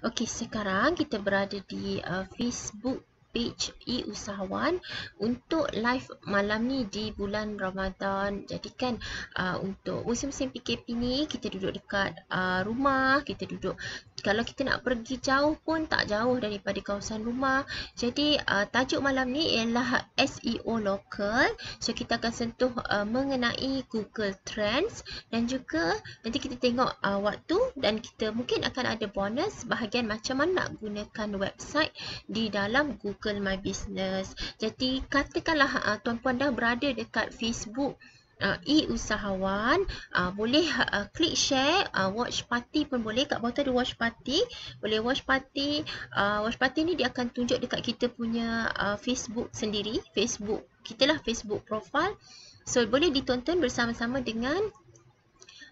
Okey, sekarang kita berada di uh, Facebook page E Usahawan untuk live malam ni di bulan Ramadan. Jadi kan uh, untuk musim-musim PKP ni kita duduk dekat uh, rumah, kita duduk kalau kita nak pergi jauh pun tak jauh daripada kawasan rumah. Jadi uh, tajuk malam ni ialah SEO local. So kita akan sentuh uh, mengenai Google Trends dan juga nanti kita tengok uh, waktu dan kita mungkin akan ada bonus bahagian macam mana nak gunakan website di dalam Google My Business. Jadi katakanlah uh, tuan-puan dah berada dekat Facebook uh, e-usahawan uh, boleh uh, klik share uh, watch party pun boleh kat bawah tu ada watch party boleh watch party uh, watch party ni dia akan tunjuk dekat kita punya uh, Facebook sendiri Facebook kita lah Facebook profile so boleh ditonton bersama-sama dengan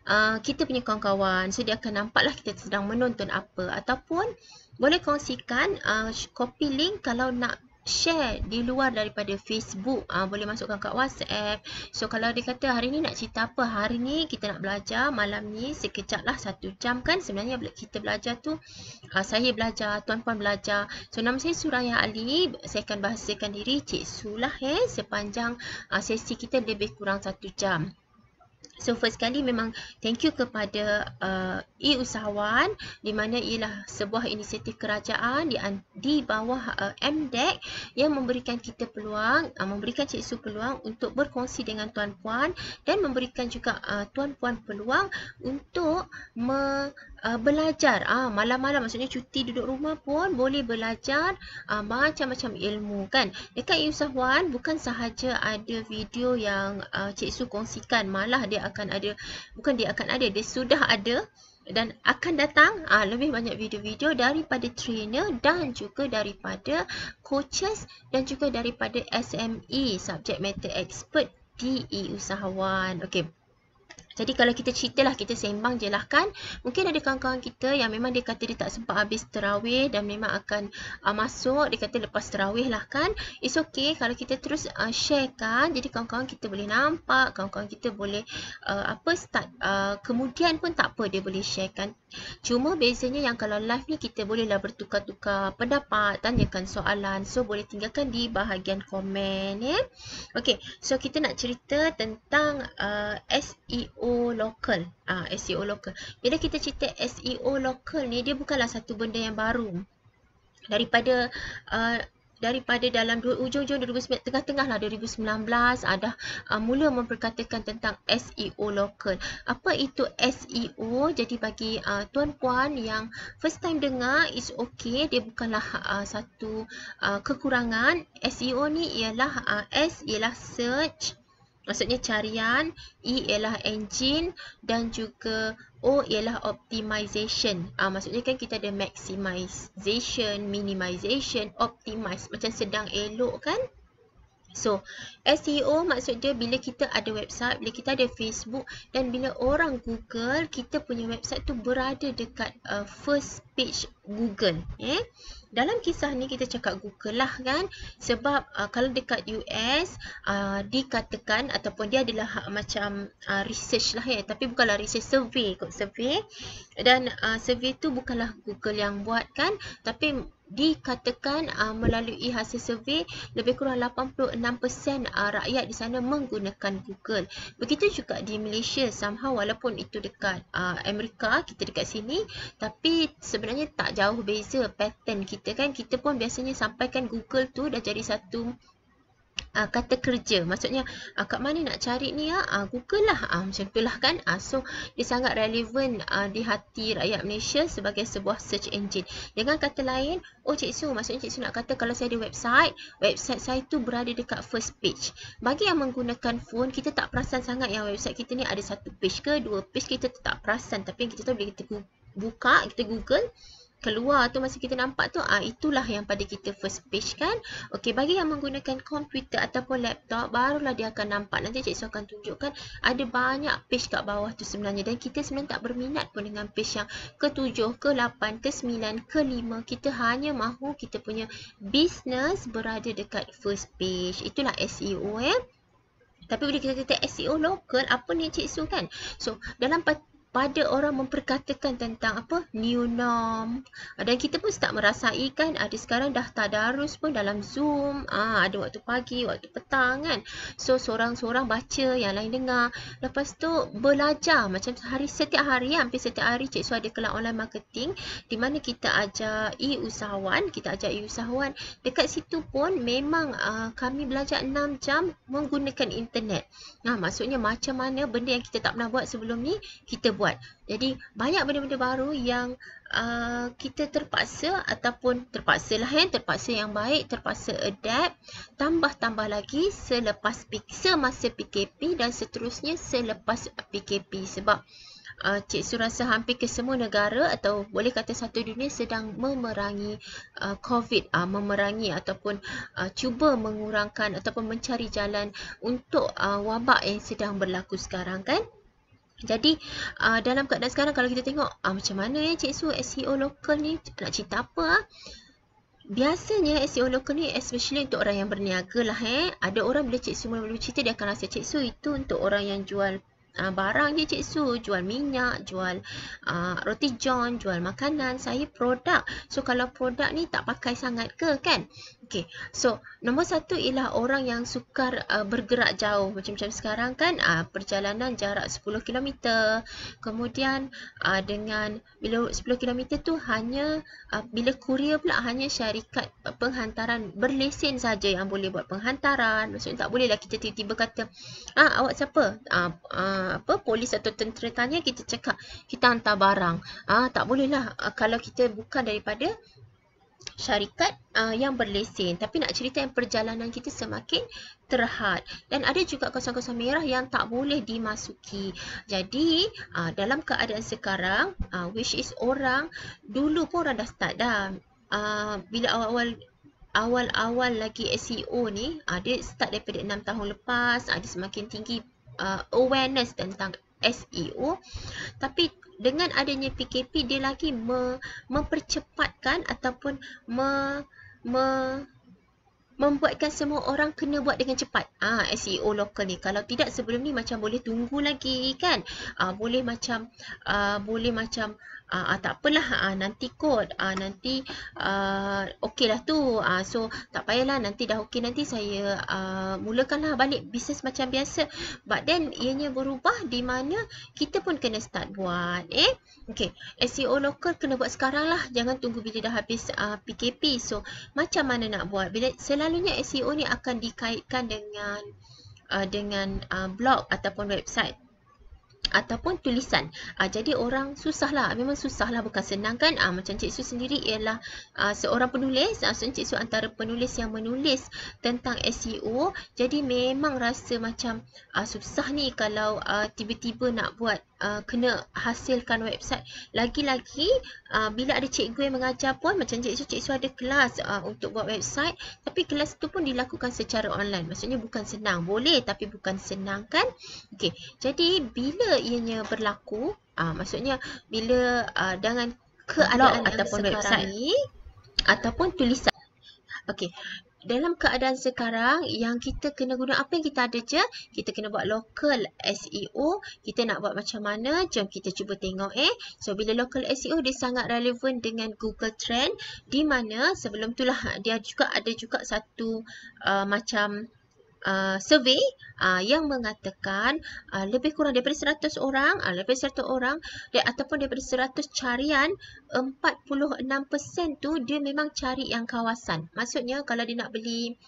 Uh, kita punya kawan-kawan. So dia akan nampaklah kita sedang menonton apa. Ataupun boleh kongsikan uh, copy link kalau nak share di luar daripada Facebook uh, boleh masukkan kat WhatsApp so kalau dia kata hari ni nak cerita apa hari ni kita nak belajar malam ni sekejap lah satu jam kan sebenarnya kita belajar tu uh, saya belajar tuan puan belajar so nama saya Suraya Ali saya akan bahasakan diri Cik Su eh sepanjang uh, sesi kita lebih kurang satu jam So first sekali memang thank you kepada uh, e-usahawan di mana ialah sebuah inisiatif kerajaan di, di bawah uh, MDEC yang memberikan kita peluang, uh, memberikan Cik Su peluang untuk berkongsi dengan tuan-puan dan memberikan juga uh, tuan-puan peluang untuk me, uh, belajar ah malam-malam maksudnya cuti duduk rumah pun boleh belajar uh, macam-macam ilmu kan dekat usahawan bukan sahaja ada video yang uh, cik su kongsikan malah dia akan ada bukan dia akan ada dia sudah ada dan akan datang uh, lebih banyak video-video daripada trainer dan juga daripada coaches dan juga daripada SME subject matter expert di e okay. Jadi kalau kita cerita lah kita sembang je lah kan. Mungkin ada kawan-kawan kita yang memang dia kata dia tak sempat habis terawih dan memang akan uh, masuk. Dia kata lepas terawih lah kan. It's okay kalau kita terus uh, share kan. Jadi kawan-kawan kita boleh nampak, kawan-kawan kita boleh uh, apa start. Uh, kemudian pun tak apa dia boleh share kan. Cuma bezanya yang kalau live ni kita bolehlah bertukar-tukar pendapat, tanyakan soalan. So boleh tinggalkan di bahagian komen Eh? Okay, so kita nak cerita tentang uh, SEO SEO local. Ah ha, SEO local. Bila kita cerita SEO local ni dia bukanlah satu benda yang baru. Daripada uh, daripada dalam hujung-hujung 2019 tengah-tengah lah 2019 ada uh, mula memperkatakan tentang SEO local. Apa itu SEO? Jadi bagi uh, ah, tuan-puan yang first time dengar is okay, dia bukanlah uh, satu uh, kekurangan. SEO ni ialah uh, S ialah search, Maksudnya carian, E ialah engine dan juga O ialah optimization. Ah maksudnya kan kita ada maximization, minimization, optimize. Macam sedang elok kan? So, SEO maksud dia bila kita ada website, bila kita ada Facebook dan bila orang Google, kita punya website tu berada dekat uh, first page Google. Eh? dalam kisah ni kita cakap Google lah kan sebab uh, kalau dekat US uh, ah, dikatakan ataupun dia adalah macam uh, research lah ya tapi bukanlah research survey kot survey dan uh, survey tu bukanlah Google yang buat kan tapi dikatakan uh, melalui hasil survey lebih kurang 86% uh, ah, rakyat di sana menggunakan Google. Begitu juga di Malaysia somehow walaupun itu dekat uh, Amerika, kita dekat sini tapi sebenarnya tak jauh beza pattern kita kan. Kita pun biasanya sampaikan Google tu dah jadi satu uh, kata kerja. Maksudnya, uh, kat mana nak cari ni? Uh, Google lah. Uh, macam tu kan. Uh, so, dia sangat relevan uh, di hati rakyat Malaysia sebagai sebuah search engine. Dengan kata lain, oh Cik Su, maksudnya Cik Su nak kata kalau saya ada website, website saya tu berada dekat first page. Bagi yang menggunakan phone, kita tak perasan sangat yang website kita ni ada satu page ke, dua page, kita tak perasan. Tapi kita tahu bila kita buka, kita Google, keluar tu masa kita nampak tu ah itulah yang pada kita first page kan okey bagi yang menggunakan komputer ataupun laptop barulah dia akan nampak nanti cikgu akan tunjukkan ada banyak page kat bawah tu sebenarnya dan kita sebenarnya tak berminat pun dengan page yang ke-7 ke-8 ke-9 ke-5 kita hanya mahu kita punya business berada dekat first page itulah SEO eh tapi bila kita kata SEO local, apa ni Cik Su kan? So, dalam pada orang memperkatakan tentang apa new norm dan kita pun tak merasai kan ada sekarang dah tadarus pun dalam zoom ah ada waktu pagi waktu petang kan so seorang-seorang baca yang lain dengar lepas tu belajar macam hari setiap hari ya? hampir setiap hari cik su ada kelas online marketing di mana kita ajar e usahawan kita ajar e usahawan dekat situ pun memang uh, kami belajar 6 jam menggunakan internet nah maksudnya macam mana benda yang kita tak pernah buat sebelum ni kita buat. Jadi banyak benda-benda baru yang uh, kita terpaksa ataupun terpaksa lah kan, terpaksa yang baik, terpaksa adapt, tambah-tambah lagi selepas masa PKP dan seterusnya selepas PKP sebab Uh, Cik Su rasa hampir ke semua negara atau boleh kata satu dunia sedang memerangi uh, COVID, uh, memerangi ataupun uh, cuba mengurangkan ataupun mencari jalan untuk uh, wabak yang sedang berlaku sekarang kan. Jadi uh, dalam keadaan sekarang kalau kita tengok uh, macam mana ya eh, Cik SEO lokal ni nak cerita apa ah? Biasanya SEO lokal ni especially untuk orang yang berniaga lah eh. Ada orang bila Cik Su mula-mula cerita dia akan rasa Cik itu untuk orang yang jual uh, barang je Cik Su, jual minyak, jual uh, roti john, jual makanan, saya produk. So kalau produk ni tak pakai sangat ke kan? Okay, so nombor satu ialah orang yang sukar uh, bergerak jauh macam-macam sekarang kan uh, perjalanan jarak 10km kemudian uh, dengan bila 10km tu hanya uh, bila kurier pula hanya syarikat penghantaran berlesen saja yang boleh buat penghantaran maksudnya tak bolehlah kita tiba-tiba kata ah, awak siapa? Uh, uh, apa polis atau tentera tanya kita cakap kita hantar barang ah tak bolehlah ah, kalau kita bukan daripada syarikat uh, yang berlesen tapi nak cerita yang perjalanan kita semakin terhad dan ada juga kosong kosong merah yang tak boleh dimasuki jadi uh, dalam keadaan sekarang uh, which is orang dulu pun orang dah start dah uh, bila awal-awal awal-awal lagi SEO ni ada uh, start daripada 6 tahun lepas ada uh, semakin tinggi uh, awareness tentang SEO tapi dengan adanya PKP dia lagi me, mempercepatkan ataupun me, me, membuatkan semua orang kena buat dengan cepat ah ha, SEO lokal ni kalau tidak sebelum ni macam boleh tunggu lagi kan ah ha, boleh macam ah ha, boleh macam ah ha, tak apalah ah ha, nanti kod ah ha, nanti ah okay lah tu ah ha, so tak payahlah nanti dah okey nanti saya ah ha, mulakanlah balik bisnes macam biasa but then ianya berubah di mana kita pun kena start buat eh Okay, SEO local kena buat sekarang lah. Jangan tunggu bila dah habis uh, ah, PKP. So, macam mana nak buat? Bila selalu selalunya SEO ni akan dikaitkan dengan uh, dengan uh, blog ataupun website ataupun tulisan. Uh, jadi orang susahlah, memang susahlah bukan senang kan? Uh, macam Cik Su sendiri ialah uh, seorang penulis, uh, Cik Su antara penulis yang menulis tentang SEO. Jadi memang rasa macam uh, susah ni kalau uh, tiba-tiba nak buat Uh, kena hasilkan website. Lagi-lagi uh, bila ada cikgu yang mengajar pun macam cikgu cikgu ada kelas uh, untuk buat website tapi kelas itu pun dilakukan secara online. Maksudnya bukan senang. Boleh tapi bukan senang kan? Okey. Jadi bila ianya berlaku, uh, maksudnya bila uh, dengan keadaan blog ataupun website ni, ataupun tulisan Okey, dalam keadaan sekarang yang kita kena guna apa yang kita ada je, kita kena buat local SEO. Kita nak buat macam mana? Jom kita cuba tengok eh. So bila local SEO dia sangat relevan dengan Google Trend di mana sebelum tu lah dia juga ada juga satu uh, macam uh, survey uh, yang mengatakan uh, lebih kurang daripada 100 orang, uh, lebih 100 orang dia, ataupun daripada 100 carian, 46% tu dia memang cari yang kawasan. Maksudnya kalau dia nak beli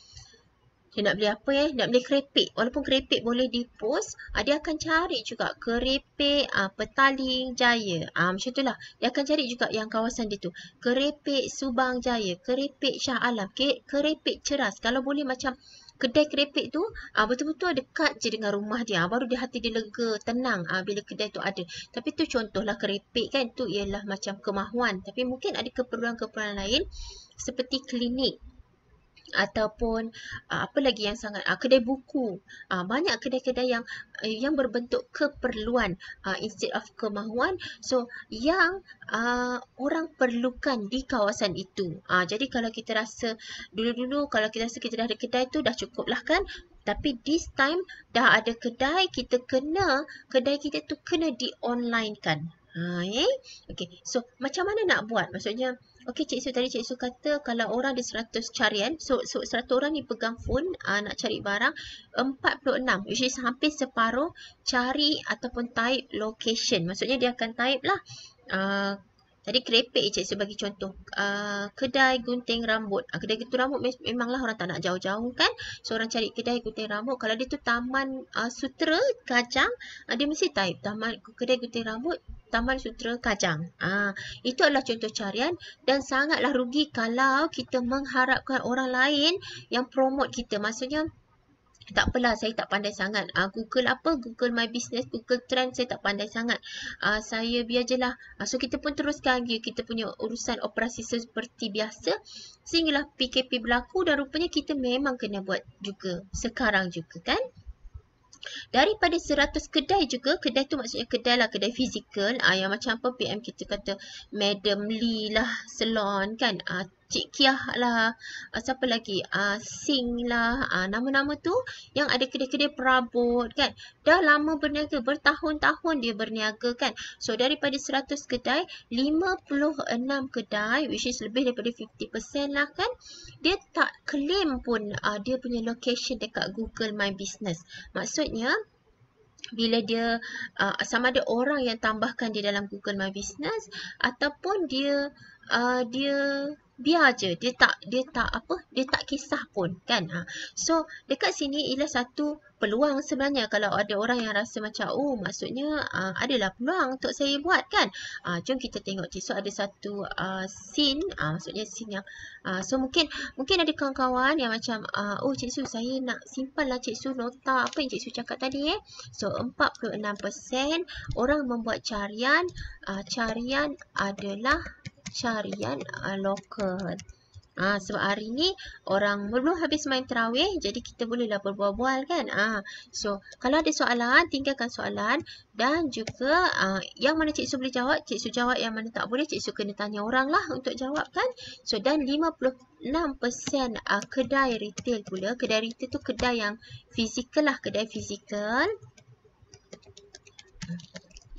dia nak beli apa ya? Nak beli keripik. Walaupun keripik boleh dipost, uh, dia akan cari juga keripik uh, petaling jaya. Uh, macam itulah. Dia akan cari juga yang kawasan dia tu. Keripik subang jaya, keripik syah alam, keripik ceras. Kalau boleh macam kedai keripik tu uh, betul-betul dekat je dengan rumah dia. Uh, baru dia hati dia lega, tenang uh, bila kedai tu ada. Tapi tu contohlah keripik kan tu ialah macam kemahuan. Tapi mungkin ada keperluan-keperluan lain seperti klinik ataupun uh, apa lagi yang sangat uh, kedai buku uh, banyak kedai-kedai yang uh, yang berbentuk keperluan uh, instead of kemahuan so yang uh, orang perlukan di kawasan itu uh, jadi kalau kita rasa dulu-dulu kalau kita rasa kita dah ada kedai tu dah cukup lah kan tapi this time dah ada kedai kita kena kedai kita tu kena di online kan Ha, eh? Okay, so macam mana nak buat? Maksudnya, Okey Cik Su tadi Cik Su kata kalau orang di 100 carian, so, so 100 orang ni pegang phone uh, nak cari barang, 46 which is hampir separuh cari ataupun type location. Maksudnya dia akan type lah uh, Tadi krepek je saya bagi contoh. Uh, kedai gunting rambut. Uh, kedai gunting rambut memanglah orang tak nak jauh-jauh kan. So orang cari kedai gunting rambut. Kalau dia tu taman uh, sutera kacang, uh, dia mesti type. Taman, kedai gunting rambut, taman sutera kacang. Uh, itu adalah contoh carian. Dan sangatlah rugi kalau kita mengharapkan orang lain yang promote kita. Maksudnya tak apalah saya tak pandai sangat uh, Google apa Google my business Google trend saya tak pandai sangat uh, saya biar je lah uh, so kita pun teruskan dia kita punya urusan operasi seperti biasa sehinggalah PKP berlaku dan rupanya kita memang kena buat juga sekarang juga kan daripada 100 kedai juga kedai tu maksudnya kedai lah kedai fizikal uh, yang macam apa PM kita kata Madam Lee lah salon kan uh, Cik Kiah lah, uh, siapa lagi, uh, Sing lah, uh, nama-nama tu yang ada kedai-kedai perabot kan. Dah lama berniaga, bertahun-tahun dia berniaga kan. So daripada 100 kedai, 56 kedai which is lebih daripada 50% lah kan. Dia tak claim pun uh, dia punya location dekat Google My Business. Maksudnya, bila dia uh, sama ada orang yang tambahkan dia dalam Google My Business ataupun dia uh, dia biar je dia tak dia tak apa dia tak kisah pun kan ha. so dekat sini ialah satu peluang sebenarnya kalau ada orang yang rasa macam oh maksudnya uh, adalah peluang untuk saya buat kan uh, jom kita tengok je so ada satu uh, scene uh, maksudnya scene yang uh, so mungkin mungkin ada kawan-kawan yang macam uh, oh cik su saya nak simpanlah lah cik su nota apa yang cik su cakap tadi eh so 46% orang membuat carian uh, carian adalah carian uh, lokal. Ha, ah, sebab hari ni orang belum habis main terawih jadi kita bolehlah berbual-bual kan. Ah ha, so kalau ada soalan tinggalkan soalan dan juga ha, yang mana cikgu boleh jawab cikgu jawab yang mana tak boleh cikgu kena tanya orang lah untuk jawab kan. So dan 56% uh, ah, kedai retail pula kedai retail tu kedai yang fizikal lah kedai fizikal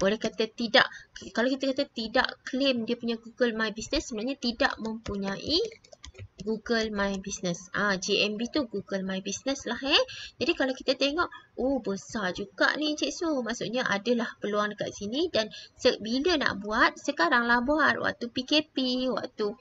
boleh kata tidak kalau kita kata tidak claim dia punya Google My Business sebenarnya tidak mempunyai Google My Business. Ah GMB tu Google My Business lah eh. Jadi kalau kita tengok oh besar juga ni Cik Su. Maksudnya adalah peluang dekat sini dan bila nak buat sekaranglah buat waktu PKP, waktu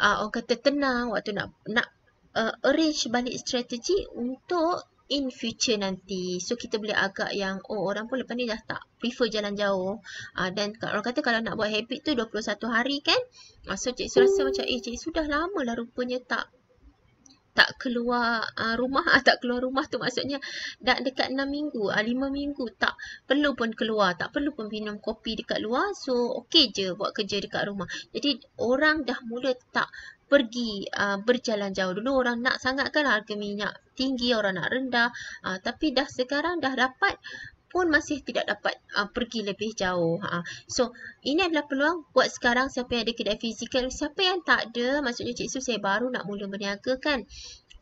uh, orang kata tenang, waktu nak nak uh, arrange balik strategi untuk in future nanti. So kita boleh agak yang oh orang pun lepas ni dah tak prefer jalan jauh. Uh, dan orang kata kalau nak buat habit tu 21 hari kan. Uh, so cik rasa hmm. macam eh cik sudah lama lah rupanya tak tak keluar uh, rumah tak keluar rumah tu maksudnya dah dekat 6 minggu uh, 5 minggu tak perlu pun keluar tak perlu pun minum kopi dekat luar so okey je buat kerja dekat rumah jadi orang dah mula tak pergi uh, berjalan jauh dulu orang nak sangat kan harga minyak tinggi orang nak rendah uh, tapi dah sekarang dah dapat pun masih tidak dapat uh, pergi lebih jauh. Ha. So, ini adalah peluang buat sekarang siapa yang ada kedai fizikal. Siapa yang tak ada, maksudnya Cik Su saya baru nak mula berniaga kan.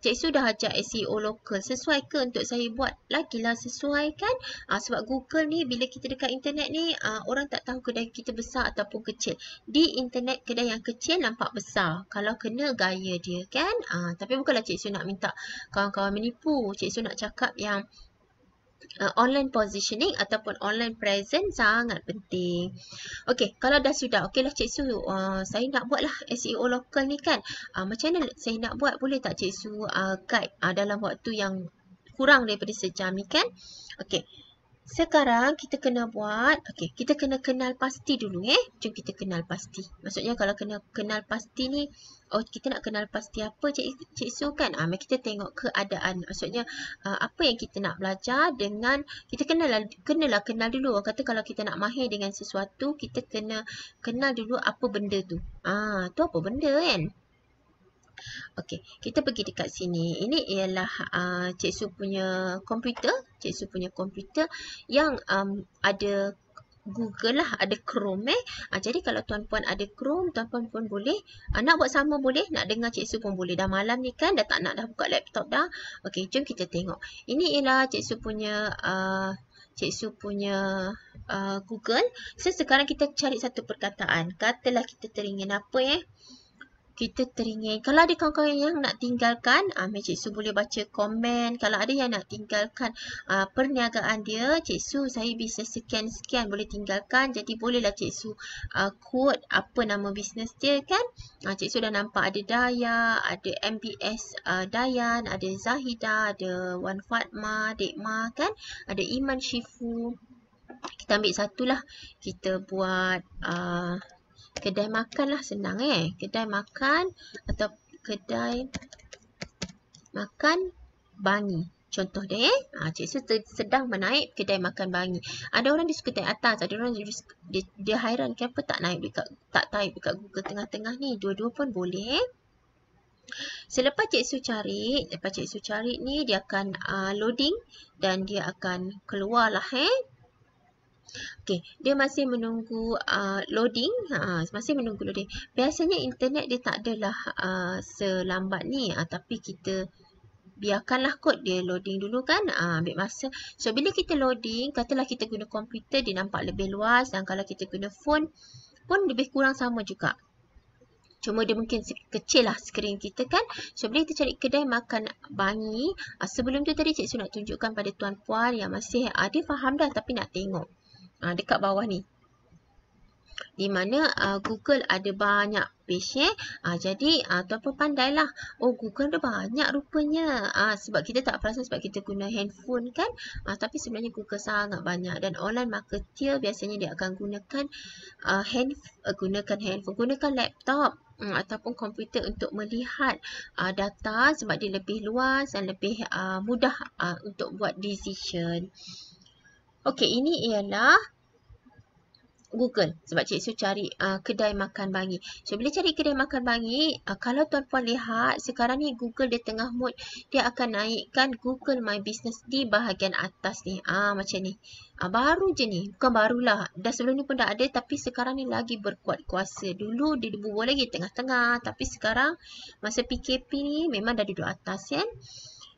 Cik Su dah ajar SEO local. Sesuai ke untuk saya buat? Lagilah sesuai kan? Uh, sebab Google ni bila kita dekat internet ni uh, orang tak tahu kedai kita besar ataupun kecil. Di internet kedai yang kecil nampak besar. Kalau kena gaya dia kan? Uh, tapi bukanlah Cik nak minta kawan-kawan menipu. Cik nak cakap yang uh, online positioning ataupun online present sangat penting. Okey, kalau dah sudah, okeylah Cik Su, uh, saya nak buatlah SEO lokal ni kan. Uh, macam mana saya nak buat? Boleh tak Cik Su uh, guide uh, dalam waktu yang kurang daripada sejam ni kan? Okey. Sekarang kita kena buat, okey, kita kena kenal pasti dulu eh. Jom kita kenal pasti. Maksudnya kalau kena kenal pasti ni, oh kita nak kenal pasti apa Cik, Cik Su kan? Ah, mari kita tengok keadaan. Maksudnya uh, apa yang kita nak belajar dengan kita kena kena lah kenal dulu. Orang kata kalau kita nak mahir dengan sesuatu, kita kena kenal dulu apa benda tu. Ah, tu apa benda kan? Okey, kita pergi dekat sini. Ini ialah uh, ah, Cik Su punya komputer. Cik Su punya komputer yang um, ada Google lah, ada Chrome eh. Uh, jadi kalau tuan-puan ada Chrome, tuan-puan pun boleh. Uh, nak buat sama boleh, nak dengar Cik Su pun boleh. Dah malam ni kan, dah tak nak dah buka laptop dah. Okey, jom kita tengok. Ini ialah Cik Su punya... Uh, Cik Su punya uh, Google. So, sekarang kita cari satu perkataan. Katalah kita teringin apa eh kita teringin. Kalau ada kawan-kawan yang nak tinggalkan, uh, ah, Mek Cik Su boleh baca komen. Kalau ada yang nak tinggalkan uh, perniagaan dia, Cik Su saya bisnes sekian-sekian boleh tinggalkan. Jadi bolehlah Cik Su uh, quote apa nama bisnes dia kan. Uh, Cik Su dah nampak ada Daya, ada MBS uh, Dayan, ada Zahida, ada Wan Fatma, Dekma kan. Ada Iman Shifu. Kita ambil satulah. Kita buat... Uh, Kedai makan lah senang eh. Kedai makan atau kedai makan bangi. Contoh dia eh. Ha, cik sedang menaik kedai makan bangi. Ada orang di suka tengok atas. Ada orang dia, dia, dia hairan kenapa tak naik dekat, tak type dekat Google tengah-tengah ni. Dua-dua pun boleh eh. Selepas cik Su cari, lepas cik Su cari ni dia akan uh, loading dan dia akan keluar lah eh. Okey, dia masih menunggu uh, loading. Ha, masih menunggu loading. Biasanya internet dia tak adalah uh, selambat ni. Uh, tapi kita biarkanlah kod dia loading dulu kan. Uh, ambil masa. So, bila kita loading, katalah kita guna komputer, dia nampak lebih luas. Dan kalau kita guna phone, pun lebih kurang sama juga. Cuma dia mungkin kecil lah skrin kita kan. So, bila kita cari kedai makan bangi. Uh, sebelum tu tadi cik Su nak tunjukkan pada tuan-puan yang masih uh, faham dah tapi nak tengok uh, dekat bawah ni. Di mana uh, Google ada banyak page eh. Uh, jadi uh, tuan pun pandailah. Oh Google ada banyak rupanya. Uh, sebab kita tak perasan sebab kita guna handphone kan. Uh, tapi sebenarnya Google sangat banyak. Dan online marketer biasanya dia akan gunakan uh, hand, uh, gunakan handphone. Gunakan laptop um, ataupun komputer untuk melihat uh, data. Sebab dia lebih luas dan lebih uh, mudah uh, untuk buat decision. Okey, ini ialah Google. Sebab Cik Su cari uh, kedai makan bangi. So, bila cari kedai makan bangi, uh, kalau tuan-puan lihat, sekarang ni Google dia tengah mood, dia akan naikkan Google My Business di bahagian atas ni. Ah uh, Macam ni. Uh, baru je ni. Bukan barulah. Dah sebelum ni pun dah ada, tapi sekarang ni lagi berkuat kuasa. Dulu dia dibubur lagi tengah-tengah. Tapi sekarang, masa PKP ni, memang dah duduk atas kan.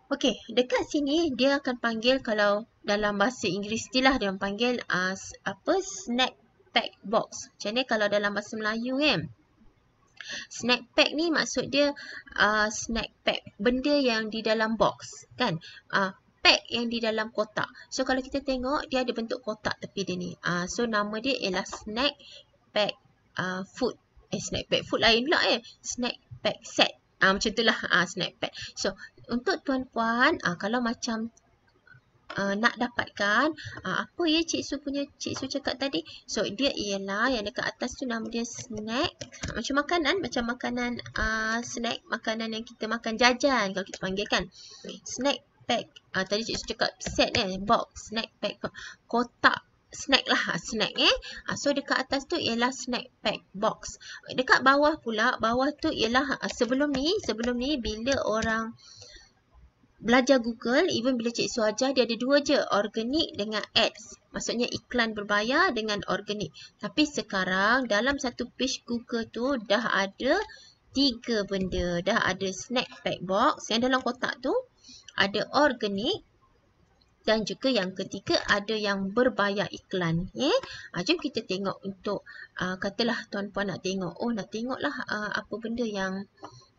Okey, dekat sini dia akan panggil kalau dalam bahasa Inggeris lah dia panggil uh, apa snack pack box. Macam ni kalau dalam bahasa Melayu kan. Snack pack ni maksud dia uh, snack pack. Benda yang di dalam box kan. Uh, pack yang di dalam kotak. So kalau kita tengok dia ada bentuk kotak tepi dia ni. Uh, so nama dia ialah snack pack uh, food. Eh snack pack food lain pula eh. Snack pack set. Uh, macam itulah uh, snack pack. So untuk tuan-puan uh, kalau macam uh, nak dapatkan uh, apa ya cik su punya cik su cakap tadi so dia ialah yang dekat atas tu nama dia snack macam makanan macam makanan uh, snack makanan yang kita makan jajan kalau kita panggil kan snack pack uh, tadi cik su cakap set eh box snack pack kotak snack lah snack eh uh, so dekat atas tu ialah snack pack box dekat bawah pula bawah tu ialah uh, sebelum ni sebelum ni bila orang belajar Google, even bila cik Su ajar, dia ada dua je, organik dengan ads. Maksudnya iklan berbayar dengan organik. Tapi sekarang dalam satu page Google tu dah ada tiga benda. Dah ada snack pack box yang dalam kotak tu ada organik dan juga yang ketiga ada yang berbayar iklan. Yeah? Eh, ha, jom kita tengok untuk uh, katalah tuan-puan nak tengok. Oh nak tengoklah uh, apa benda yang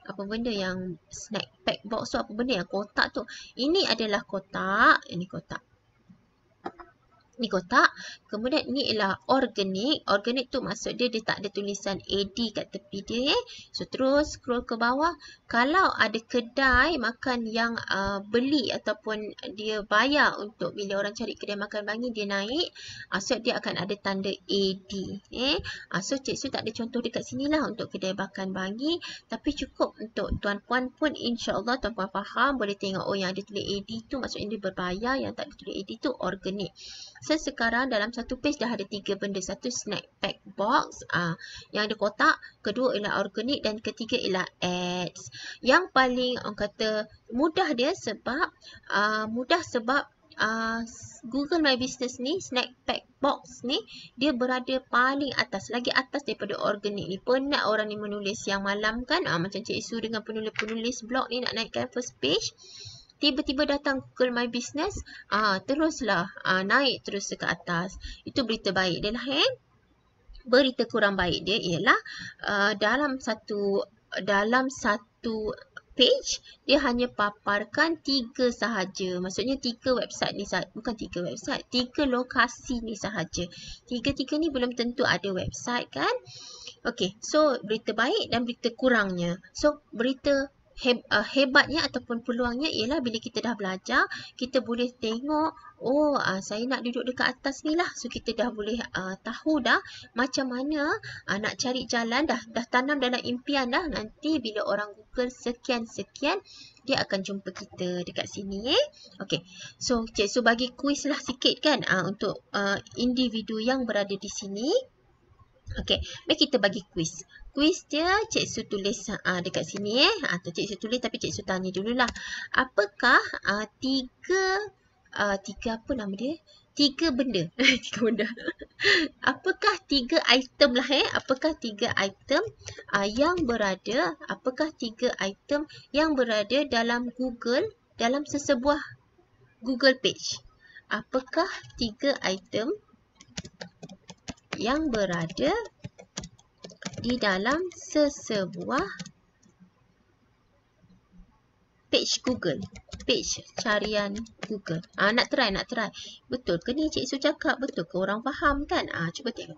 apa benda yang snack pack box tu apa benda yang kotak tu ini adalah kotak ini kotak ni kotak. Kemudian ni ialah organik. Organik tu maksud dia dia tak ada tulisan AD kat tepi dia. Eh. So terus scroll ke bawah. Kalau ada kedai makan yang uh, beli ataupun dia bayar untuk bila orang cari kedai makan bangi dia naik. Uh, so dia akan ada tanda AD. Eh. Uh, so cik su tak ada contoh dekat sini lah untuk kedai makan bangi. Tapi cukup untuk tuan-puan pun insyaAllah tuan-puan faham. Boleh tengok oh yang ada tulis AD tu maksudnya dia berbayar. Yang tak ada tulis AD tu organik. So sekarang dalam satu page dah ada tiga benda. Satu snack pack box uh, yang ada kotak. Kedua ialah organik dan ketiga ialah ads. Yang paling orang kata mudah dia sebab uh, mudah sebab uh, Google My Business ni snack pack box ni dia berada paling atas. Lagi atas daripada organik ni. Penat orang ni menulis yang malam kan. Uh, macam Cik Su dengan penulis-penulis blog ni nak naikkan first page tiba-tiba datang Google My Business, ah teruslah ah, naik terus ke atas. Itu berita baik dia lah eh. Berita kurang baik dia ialah uh, dalam satu dalam satu page dia hanya paparkan tiga sahaja. Maksudnya tiga website ni sahaja. bukan tiga website, tiga lokasi ni sahaja. Tiga-tiga ni belum tentu ada website kan? Okey, so berita baik dan berita kurangnya. So berita Uh, hebatnya ataupun peluangnya ialah bila kita dah belajar, kita boleh tengok, oh uh, saya nak duduk dekat atas ni lah. So kita dah boleh uh, tahu dah macam mana uh, nak cari jalan dah. Dah tanam dalam impian dah nanti bila orang google sekian-sekian, dia akan jumpa kita dekat sini eh. Okay. So cik so bagi kuis lah sikit kan uh, untuk uh, individu yang berada di sini. Okay, mari kita bagi kuis. Kuis dia Cik Su tulis uh, dekat sini eh atau ah, Cik Su tulis tapi Cik Su tanya dululah apakah uh, tiga uh, tiga apa nama dia tiga benda tiga benda apakah tiga item lah eh apakah tiga item uh, yang berada apakah tiga item yang berada dalam Google dalam sesebuah Google page apakah tiga item yang berada di dalam sesebuah page Google. Page carian Google. Ah, nak try, nak try. Betul ke ni Cik Su cakap? Betul ke orang faham kan? Ah, cuba tengok.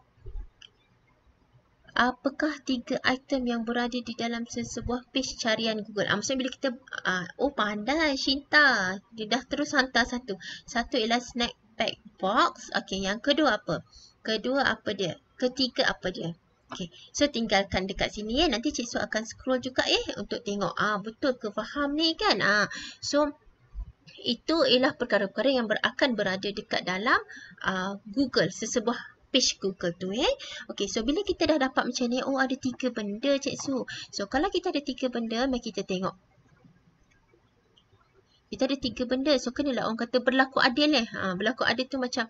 Apakah tiga item yang berada di dalam sesebuah page carian Google? Ah, maksudnya bila kita... Ah, oh, pandai Shinta. Dia dah terus hantar satu. Satu ialah snack pack box. Okey, yang kedua apa? Kedua apa dia? Ketiga apa dia? Okay, so tinggalkan dekat sini ya. Nanti cik suruh akan scroll juga ya untuk tengok ah betul ke faham ni kan. Ah. So itu ialah perkara-perkara yang berakan berada dekat dalam uh, Google sesebuah page Google tu eh. Okey, so bila kita dah dapat macam ni, oh ada tiga benda Cik Su. So kalau kita ada tiga benda, mari kita tengok. Kita ada tiga benda. So kenalah orang kata berlaku adil eh. Ha, berlaku adil tu macam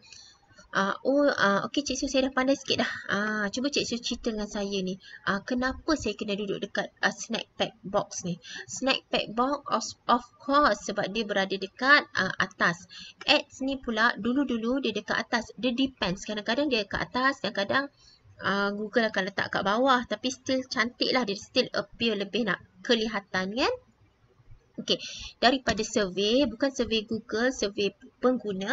Uh, oh, uh, okey Cik Su, saya dah pandai sikit dah. Uh, cuba Cik Su cerita dengan saya ni. Uh, kenapa saya kena duduk dekat uh, snack pack box ni? Snack pack box, of, of course, sebab dia berada dekat uh, atas. Ads ni pula, dulu-dulu dia dekat atas. Dia depends. Kadang-kadang dia dekat atas, kadang-kadang uh, Google akan letak kat bawah. Tapi still cantik lah. Dia still appear lebih nak kelihatan kan? Okey, daripada survey, bukan survey Google, survey pengguna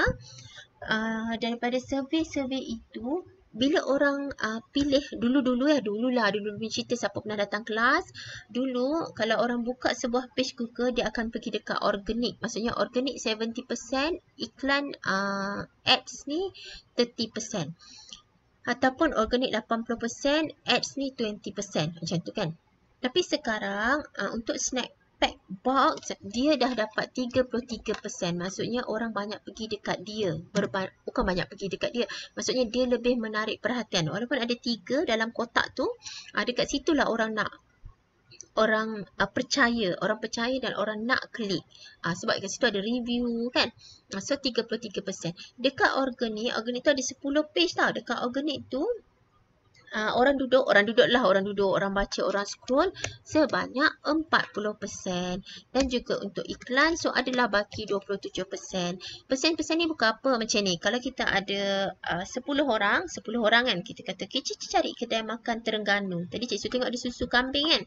uh, daripada survey-survey itu bila orang uh, pilih dulu-dulu ya dulu lah, dulu punya cerita siapa pernah datang kelas dulu kalau orang buka sebuah page Google dia akan pergi dekat organik maksudnya organik 70% iklan uh, ads ni 30% ataupun organik 80% ads ni 20% macam tu kan tapi sekarang uh, untuk snack pack bulk dia dah dapat 33% maksudnya orang banyak pergi dekat dia Berba bukan banyak pergi dekat dia maksudnya dia lebih menarik perhatian walaupun ada tiga dalam kotak tu uh, dekat situlah orang nak orang uh, percaya orang percaya dan orang nak klik uh, sebab dekat situ ada review kan so 33% dekat organik organik tu ada 10 page tau dekat organik tu Ah, orang duduk, orang duduk lah, orang duduk, orang baca, orang scroll sebanyak 40% dan juga untuk iklan so adalah baki 27%. Persen-persen ni bukan apa macam ni. Kalau kita ada ah, uh, 10 orang, 10 orang kan kita kata okay, cik cari kedai makan Terengganu. Tadi cik suka tengok ada susu kambing kan?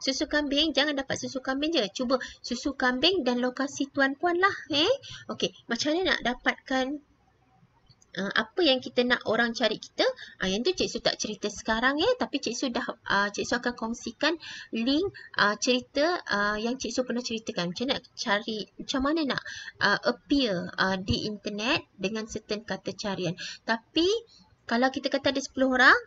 Susu kambing, jangan dapat susu kambing je. Cuba susu kambing dan lokasi tuan-puan lah. Eh? Okey, macam mana nak dapatkan Eh, apa yang kita nak orang cari kita uh, yang tu cik su tak cerita sekarang ya tapi cik su dah uh, ah, cik su akan kongsikan link uh, cerita uh, yang cik su pernah ceritakan macam nak cari macam mana nak uh, appear uh, di internet dengan certain kata carian tapi kalau kita kata ada 10 orang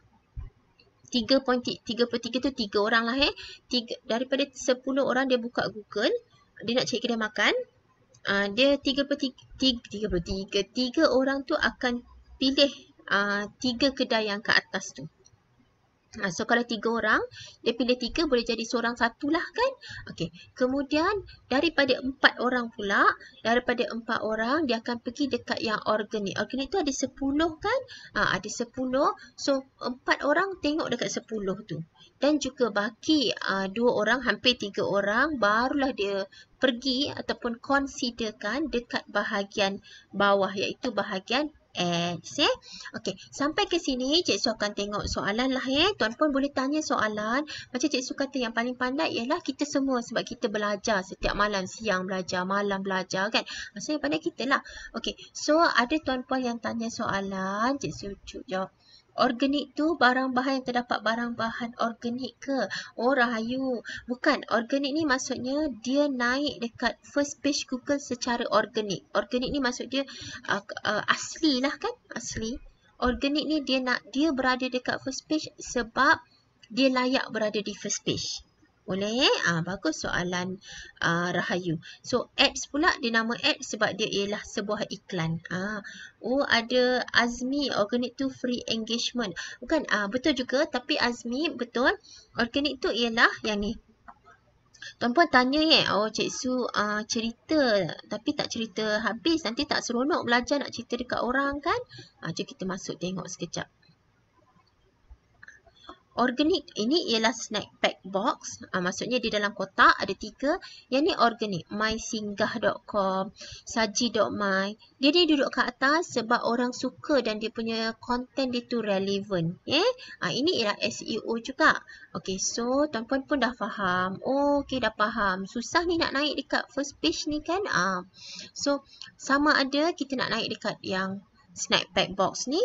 3.33 tu 3 orang lah eh. 3, daripada 10 orang dia buka Google. Dia nak cari kedai makan uh, dia tiga per tiga, tiga per tiga, tiga orang tu akan pilih uh, tiga kedai yang ke atas tu. Uh, so kalau tiga orang, dia pilih tiga boleh jadi seorang satulah kan. Okey, kemudian daripada empat orang pula, daripada empat orang dia akan pergi dekat yang organik. Organik tu ada sepuluh kan, uh, ada sepuluh. So empat orang tengok dekat sepuluh tu dan juga baki uh, dua orang, hampir tiga orang, barulah dia pergi ataupun considerkan dekat bahagian bawah iaitu bahagian X. Eh? Okey, sampai ke sini Cik Su akan tengok soalan lah. Eh? Tuan pun boleh tanya soalan. Macam Cik Su kata yang paling pandai ialah kita semua sebab kita belajar setiap malam, siang belajar, malam belajar kan. Maksudnya pandai kita lah. Okey, so ada tuan pun yang tanya soalan. Cik Su jawab organik tu barang bahan yang terdapat barang bahan organik ke? Oh rahayu. Bukan. Organik ni maksudnya dia naik dekat first page Google secara organik. Organik ni maksud dia uh, uh, asli lah kan? Asli. Organik ni dia nak dia berada dekat first page sebab dia layak berada di first page. Boleh? Ah, bagus soalan ah, Rahayu. So, apps pula dia nama ads sebab dia ialah sebuah iklan. Ah, oh, ada Azmi, organic tu free engagement. Bukan, ah, betul juga tapi Azmi betul. Organic tu ialah yang ni. Tuan-puan tanya ye, eh, oh Cik Su uh, cerita tapi tak cerita habis nanti tak seronok belajar nak cerita dekat orang kan? Uh, jom kita masuk tengok sekejap. Organik ini ialah snack pack box. Uh, maksudnya di dalam kotak ada tiga. Yang ni organik. Mysinggah.com, saji.my. Dia ni duduk kat atas sebab orang suka dan dia punya content dia tu relevant. Yeah? Ya. Uh, ini ialah SEO juga. Okay, so tuan-puan pun dah faham. Oh, okay, dah faham. Susah ni nak naik dekat first page ni kan. Uh, so, sama ada kita nak naik dekat yang snack pack box ni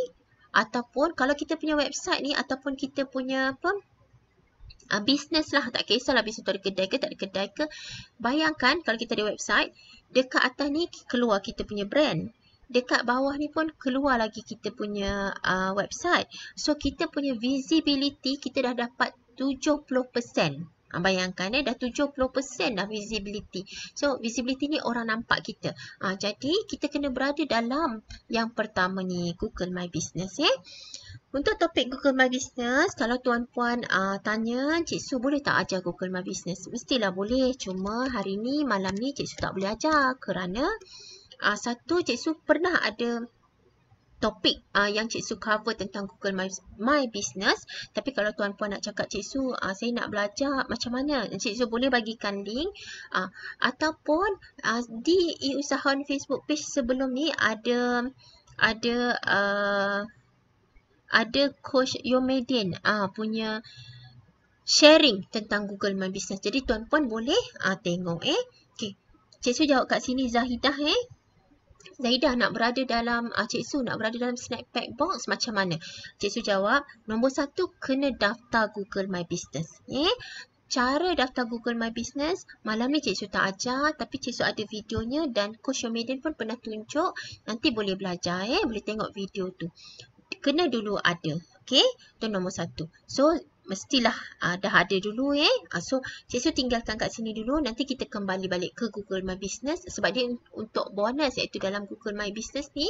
ataupun kalau kita punya website ni ataupun kita punya apa uh, business lah tak kisahlah bisnes tu ada kedai ke tak ada kedai ke bayangkan kalau kita ada website dekat atas ni keluar kita punya brand dekat bawah ni pun keluar lagi kita punya uh, website so kita punya visibility kita dah dapat 70% Ha, bayangkan eh, dah 70% dah visibility. So, visibility ni orang nampak kita. Ha, jadi, kita kena berada dalam yang pertama ni, Google My Business. Eh. Untuk topik Google My Business, kalau tuan-puan uh, tanya, Cik Su boleh tak ajar Google My Business? Mestilah boleh. Cuma hari ni, malam ni, Cik Su tak boleh ajar kerana uh, satu, Cik Su pernah ada topik uh, yang Cik Su cover tentang Google My, My Business. Tapi kalau tuan-puan nak cakap Cik Su, uh, saya nak belajar macam mana. Cik Su boleh bagikan link. Uh, ataupun uh, di e-usahawan Facebook page sebelum ni ada ada uh, ada Coach Yomedin uh, punya sharing tentang Google My Business. Jadi tuan-puan boleh uh, tengok eh. Okay. Cik Su jawab kat sini Zahidah eh. Zaidah nak berada dalam, uh, Cik Su nak berada dalam snack pack box macam mana? Cik Su jawab, nombor satu kena daftar Google My Business. Eh? Cara daftar Google My Business, malam ni Cik Su tak ajar tapi Cik Su ada videonya dan Coach Yomedian pun pernah tunjuk. Nanti boleh belajar, eh? boleh tengok video tu. Kena dulu ada. Okay, Itu nombor satu. So, mestilah uh, dah ada dulu eh. Uh, so, Cik tinggalkan kat sini dulu. Nanti kita kembali balik ke Google My Business. Sebab dia untuk bonus iaitu dalam Google My Business ni,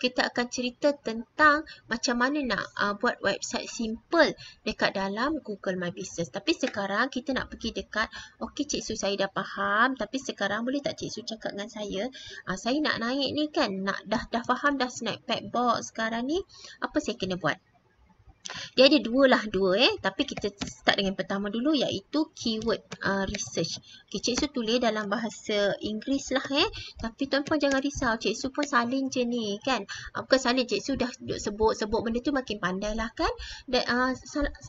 kita akan cerita tentang macam mana nak uh, buat website simple dekat dalam Google My Business. Tapi sekarang kita nak pergi dekat, okey Cik Su saya dah faham. Tapi sekarang boleh tak Cik Su cakap dengan saya, uh, saya nak naik ni kan, nak dah dah faham dah snap pack box sekarang ni, apa saya kena buat? Dia ada dua lah, dua eh. Tapi kita start dengan pertama dulu iaitu keyword uh, research. Okay, Cik Su tulis dalam bahasa Inggeris lah eh. Tapi tuan pun jangan risau. Cik Su pun salin je ni kan. Uh, bukan salin. Cik Su dah sebut-sebut benda tu makin pandai lah kan. Dan ah,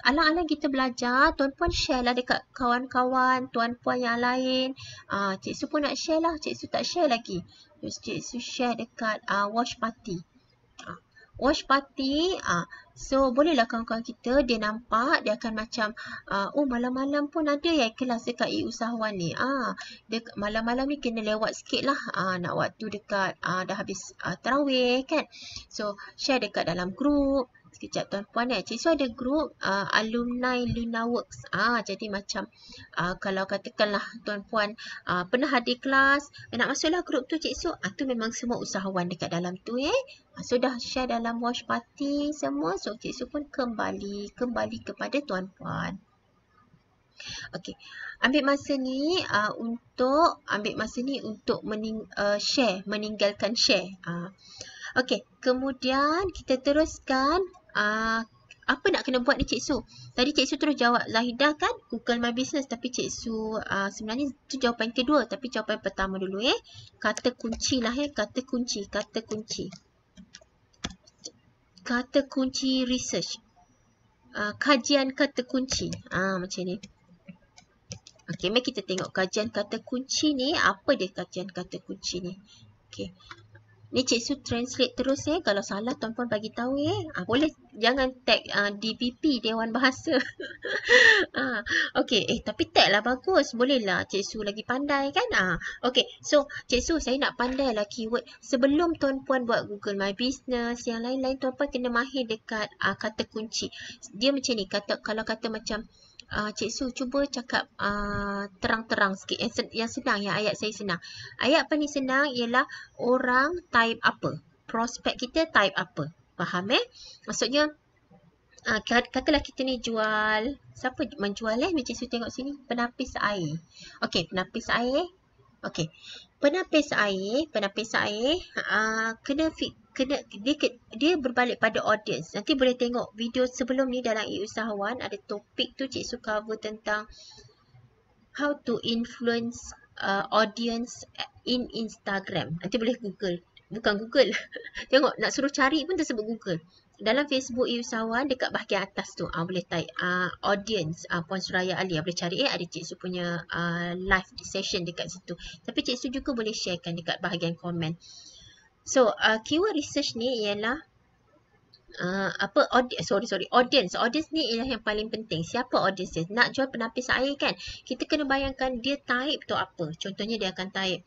alang-alang kita belajar, tuan pun share lah dekat kawan-kawan, tuan-puan yang lain. Uh, Cik Su pun nak share lah. Cik Su tak share lagi. Terus Cik Su share dekat uh, watch party wash party uh, so bolehlah kawan-kawan kita dia nampak dia akan macam uh, oh malam-malam pun ada ya kelas dekat e usahawan ni ah uh, malam-malam ni kena lewat sikit lah uh, nak waktu dekat uh, dah habis uh, terawih kan so share dekat dalam group Sekejap tuan-puan eh. Cik Su ada grup uh, alumni Luna Works. Ah, jadi macam uh, kalau katakanlah tuan-puan uh, pernah hadir kelas. Nak masuklah grup tu Cik Su. Itu ah, uh, memang semua usahawan dekat dalam tu eh. Sudah so, share dalam watch party semua. So Cik Su pun kembali. Kembali kepada tuan-puan. Okey. Ambil masa ni uh, untuk ambil masa ni untuk mening, uh, share, meninggalkan share. Uh. Okey, kemudian kita teruskan Ah, apa nak kena buat ni Cik Su? Tadi Cik Su terus jawab Zahidah kan Google My Business tapi Cik Su uh, sebenarnya tu jawapan kedua tapi jawapan pertama dulu eh. Kata kunci lah eh. Kata kunci. Kata kunci. Kata kunci research. Uh, kajian kata kunci. Ah uh, macam ni. Okay, mari kita tengok kajian kata kunci ni. Apa dia kajian kata kunci ni? Okay. Ni cikgu translate terus eh. Kalau salah tuan-puan bagi tahu eh. Ha, boleh jangan tag uh, ah, DPP, Dewan Bahasa. ha, ah, okay. Eh tapi tag lah bagus. Boleh lah cikgu lagi pandai kan. Ha, okay. So cikgu saya nak pandai lah keyword. Sebelum tuan-puan buat Google My Business. Yang lain-lain tuan-puan kena mahir dekat uh, kata kunci. Dia macam ni. Kata, kalau kata macam uh, Cik Su cuba cakap ah, terang-terang uh, sikit yang, sen yang senang, yang ayat saya senang. Ayat apa ni senang ialah orang type apa? Prospek kita type apa? Faham eh? Maksudnya, uh, katalah kita ni jual, siapa menjual eh? Macam Su tengok sini, penapis air. Okey, penapis air. Okey, penapis air, penapis air, uh, kena fit kena dia, dia berbalik pada audience. Nanti boleh tengok video sebelum ni dalam e-usahawan ada topik tu Cik Su cover tentang how to influence uh, audience in Instagram. Nanti boleh Google. Bukan Google. tengok nak suruh cari pun tersebut Google. Dalam Facebook e-usahawan dekat bahagian atas tu uh, boleh type uh, audience uh, Puan Suraya Ali. Uh, boleh cari eh ada Cik Su punya uh, live session dekat situ. Tapi Cik Su juga boleh sharekan dekat bahagian komen. So uh, keyword research ni ialah uh, apa audience, sorry sorry audience audience ni ialah yang paling penting siapa audience dia nak jual penapis air kan kita kena bayangkan dia type tu apa contohnya dia akan type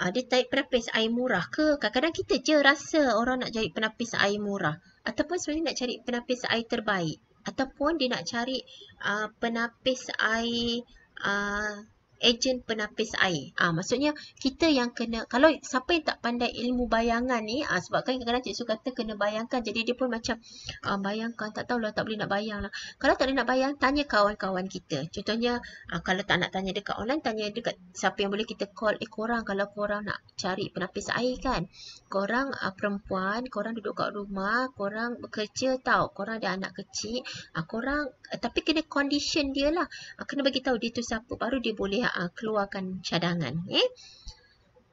ada uh, type penapis air murah ke kadang-kadang kita je rasa orang nak cari penapis air murah ataupun sebenarnya nak cari penapis air terbaik ataupun dia nak cari uh, penapis air uh, ejen penapis air. Ah ha, maksudnya kita yang kena kalau siapa yang tak pandai ilmu bayangan ni ha, sebab kan kadang-kadang cikgu kata kena bayangkan jadi dia pun macam ha, bayangkan tak tahulah tak boleh nak bayanglah. Kalau tak boleh nak bayang tanya kawan-kawan kita. Contohnya ha, kalau tak nak tanya dekat online tanya dekat siapa yang boleh kita call eh korang kalau korang nak cari penapis air kan. Korang ha, perempuan, korang duduk kat rumah, korang bekerja tau, korang ada anak kecil, ha, korang Eh, tapi kena condition dia lah. Uh, kena bagi tahu dia tu siapa baru dia boleh uh, keluarkan cadangan. Eh?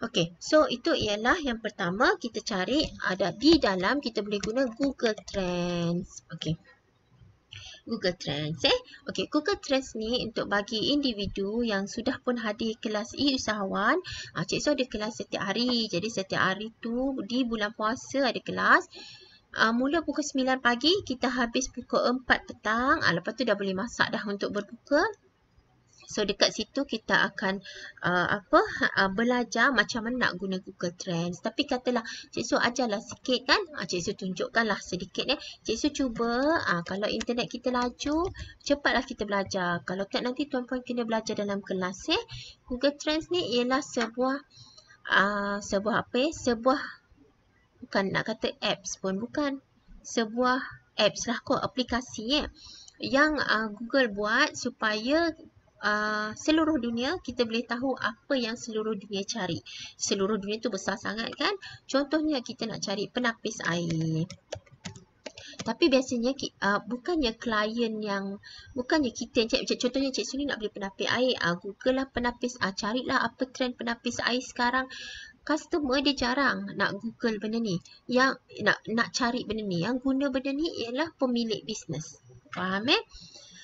Okey, so itu ialah yang pertama kita cari ada di dalam kita boleh guna Google Trends. Okay, Google Trends eh. Okey, Google Trends ni untuk bagi individu yang sudah pun hadir kelas e-usahawan. Ah, Cik So ada kelas setiap hari. Jadi setiap hari tu di bulan puasa ada kelas. Uh, mula pukul 9 pagi, kita habis pukul 4 petang. Uh, lepas tu dah boleh masak dah untuk berbuka. So dekat situ kita akan uh, apa uh, belajar macam mana nak guna Google Trends. Tapi katalah Cik Su ajarlah sikit kan. Uh, Cik Su tunjukkanlah sedikit eh. Cik Su cuba uh, kalau internet kita laju, cepatlah kita belajar. Kalau tak nanti tuan puan kena belajar dalam kelas eh. Google Trends ni ialah sebuah uh, sebuah apa eh? Sebuah bukan nak kata apps pun bukan sebuah apps lah kot aplikasi eh yang uh, Google buat supaya uh, seluruh dunia kita boleh tahu apa yang seluruh dunia cari. Seluruh dunia tu besar sangat kan? Contohnya kita nak cari penapis air. Tapi biasanya uh, bukannya klien yang bukannya kita cik, contohnya Cik Suni nak beli penapis air, uh, Google lah penapis uh, carilah apa trend penapis air sekarang customer dia jarang nak google benda ni yang nak nak cari benda ni yang guna benda ni ialah pemilik bisnes faham eh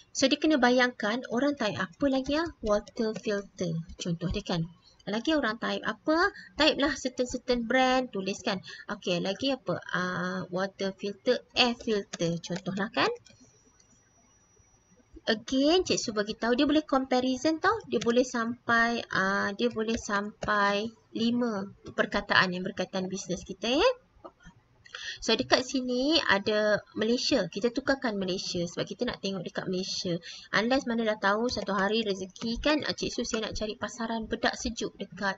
so dia kena bayangkan orang type apa lagi ya water filter contoh dia kan lagi orang type apa ah? type lah certain certain brand tuliskan Okay, lagi apa uh, water filter air filter contoh lah kan again cik su bagi tahu dia boleh comparison tau dia boleh sampai uh, dia boleh sampai lima perkataan yang berkaitan bisnes kita ya. Eh? So dekat sini ada Malaysia. Kita tukarkan Malaysia sebab kita nak tengok dekat Malaysia. Unless mana dah tahu satu hari rezeki kan ah, Cik Su saya nak cari pasaran bedak sejuk dekat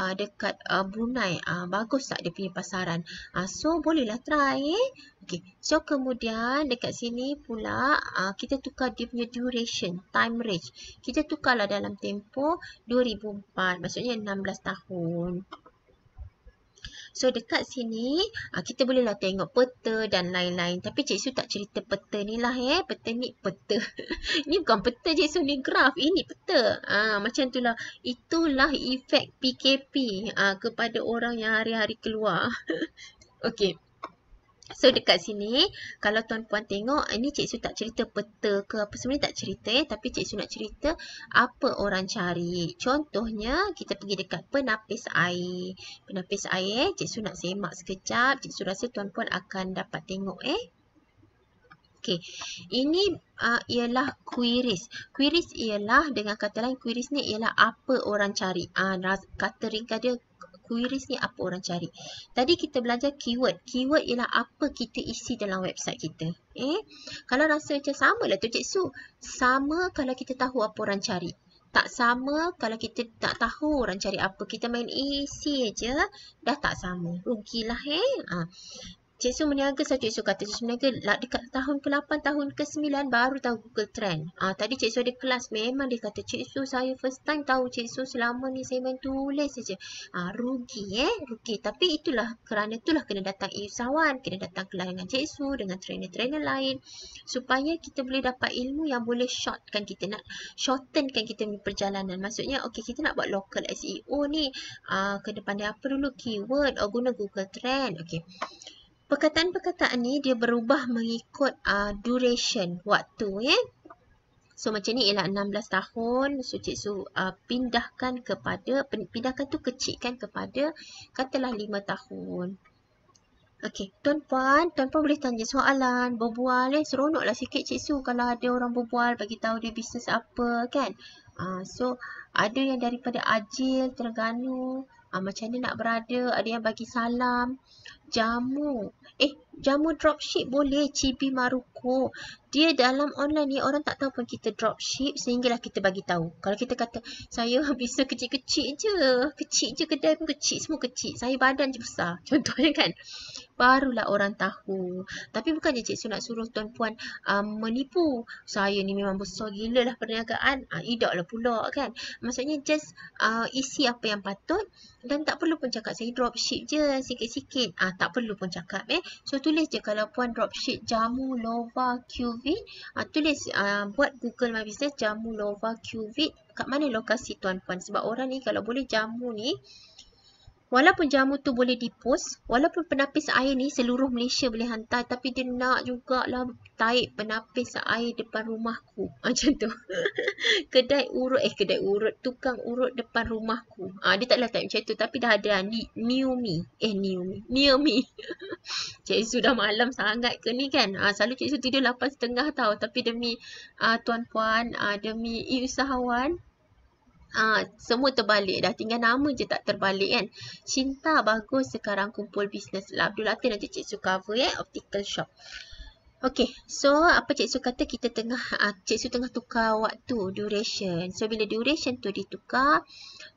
uh, dekat uh, Brunei. Uh, bagus tak dia punya pasaran. Uh, so bolehlah try eh. Okay. So kemudian dekat sini pula uh, kita tukar dia punya duration, time range. Kita tukarlah dalam tempoh 2004 maksudnya 16 tahun. So dekat sini uh, kita bolehlah tengok peta dan lain-lain. Tapi Cik Su tak cerita peta ni lah eh. Peta ni peta. ni bukan peta Cik Su ni graf. Ini peta. Uh, macam tu lah. Itulah efek PKP uh, ah, kepada orang yang hari-hari keluar. okay. So dekat sini, kalau tuan-puan tengok, ini eh, Cik Su tak cerita peta ke apa sebenarnya tak cerita eh. Tapi Cik Su nak cerita apa orang cari. Contohnya, kita pergi dekat penapis air. Penapis air, eh, Cik Su nak semak sekejap. Cik Su rasa tuan-puan akan dapat tengok eh. Okey, ini uh, ialah queries. Queries ialah dengan kata lain, queries ni ialah apa orang cari. Uh, kata ringkas dia, queries ni apa orang cari. Tadi kita belajar keyword. Keyword ialah apa kita isi dalam website kita. Eh, Kalau rasa macam sama lah tu Cik Su. Sama kalau kita tahu apa orang cari. Tak sama kalau kita tak tahu orang cari apa. Kita main isi aja dah tak sama. Rugilah eh. Ha. Cik Su meniaga saya Cik kata Cik Su meniaga dekat tahun ke-8 tahun ke-9 baru tahu Google Trend. Ah uh, tadi Cik Su ada kelas memang dia kata Cik Su saya first time tahu Cik Su selama ni saya main tulis saja. Ah rugi eh, rugi. Tapi itulah kerana itulah kena datang usahawan, kena datang kelas dengan Cik Su dengan trainer-trainer lain supaya kita boleh dapat ilmu yang boleh shortkan kita nak shortenkan kita punya perjalanan. Maksudnya okey kita nak buat local SEO ni ah uh, kena pandai apa dulu keyword atau oh, guna Google Trend. Okey. Perkataan-perkataan ni dia berubah mengikut uh, duration waktu ya. Eh? So macam ni ialah 16 tahun, so su uh, pindahkan kepada pindahkan tu kecilkan kepada katalah 5 tahun. Okey, tuan puan, tuan puan boleh tanya soalan, berbual eh seronoklah sikit su kalau ada orang berbual bagi tahu dia bisnes apa kan. Uh, so ada yang daripada Ajil, Terengganu, uh, macam ni nak berada, ada yang bagi salam jamu. Eh, jamu dropship boleh Cibi Maruko. Dia dalam online ni orang tak tahu pun kita dropship sehinggalah kita bagi tahu. Kalau kita kata saya bisa kecil-kecil je. Kecil je kedai pun kecil, semua kecil. Saya badan je besar. Contohnya kan. Barulah orang tahu. Tapi bukan je cik nak suruh tuan puan um, menipu. Saya ni memang besar gila lah perniagaan. Ah, uh, idak lah pula kan. Maksudnya just uh, isi apa yang patut dan tak perlu pun cakap saya dropship je sikit-sikit. Ah, tak perlu pun cakap eh. So tulis je kalau puan sheet jamu Lova Qvid, uh, ah, tulis uh, buat Google My Business jamu Lova Qvid kat mana lokasi tuan puan sebab orang ni kalau boleh jamu ni Walaupun jamu tu boleh dipost, walaupun penapis air ni seluruh Malaysia boleh hantar tapi dia nak jugalah taik penapis air depan rumahku. Macam tu. kedai urut, eh kedai urut, tukang urut depan rumahku. Ah ha, dia taklah taik macam tu tapi dah ada lah. ni, new me. Eh new me. New me. Cik Su dah malam sangat ke ni kan? Ah ha, selalu Cik Su tidur 8.30 tau tapi demi uh, tuan-puan, uh, demi usahawan, Ah, semua terbalik dah. Tinggal nama je tak terbalik kan. Cinta bagus sekarang kumpul bisnes lah. Abdul Latif nanti cik suka cover ya. Optical shop. Okay, so apa Cik Su kata kita tengah, uh, ah, Cik Su tengah tukar waktu, duration. So, bila duration tu ditukar,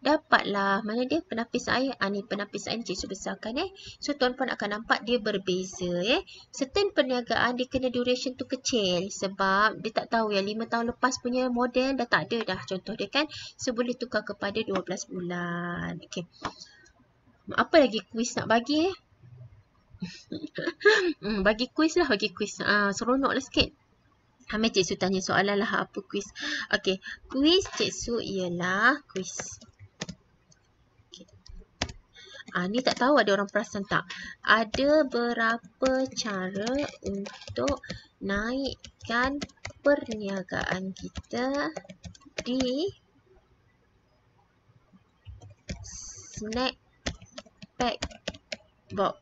dapatlah, mana dia penapis air, uh, ni penapis air Cik Su besarkan eh. So, tuan pun akan nampak dia berbeza eh. Certain perniagaan dia kena duration tu kecil sebab dia tak tahu yang 5 tahun lepas punya model dah tak ada dah contoh dia kan. So, boleh tukar kepada 12 bulan. Okay, apa lagi kuis nak bagi eh? hmm, bagi kuis lah, bagi kuis. Uh, seronok lah sikit. Ambil cik su tanya soalan lah apa kuis? Okay, kuis cik su ialah kuis. Okay. Ah, ni tak tahu ada orang perasan tak. Ada berapa cara untuk naikkan perniagaan kita di snack pack box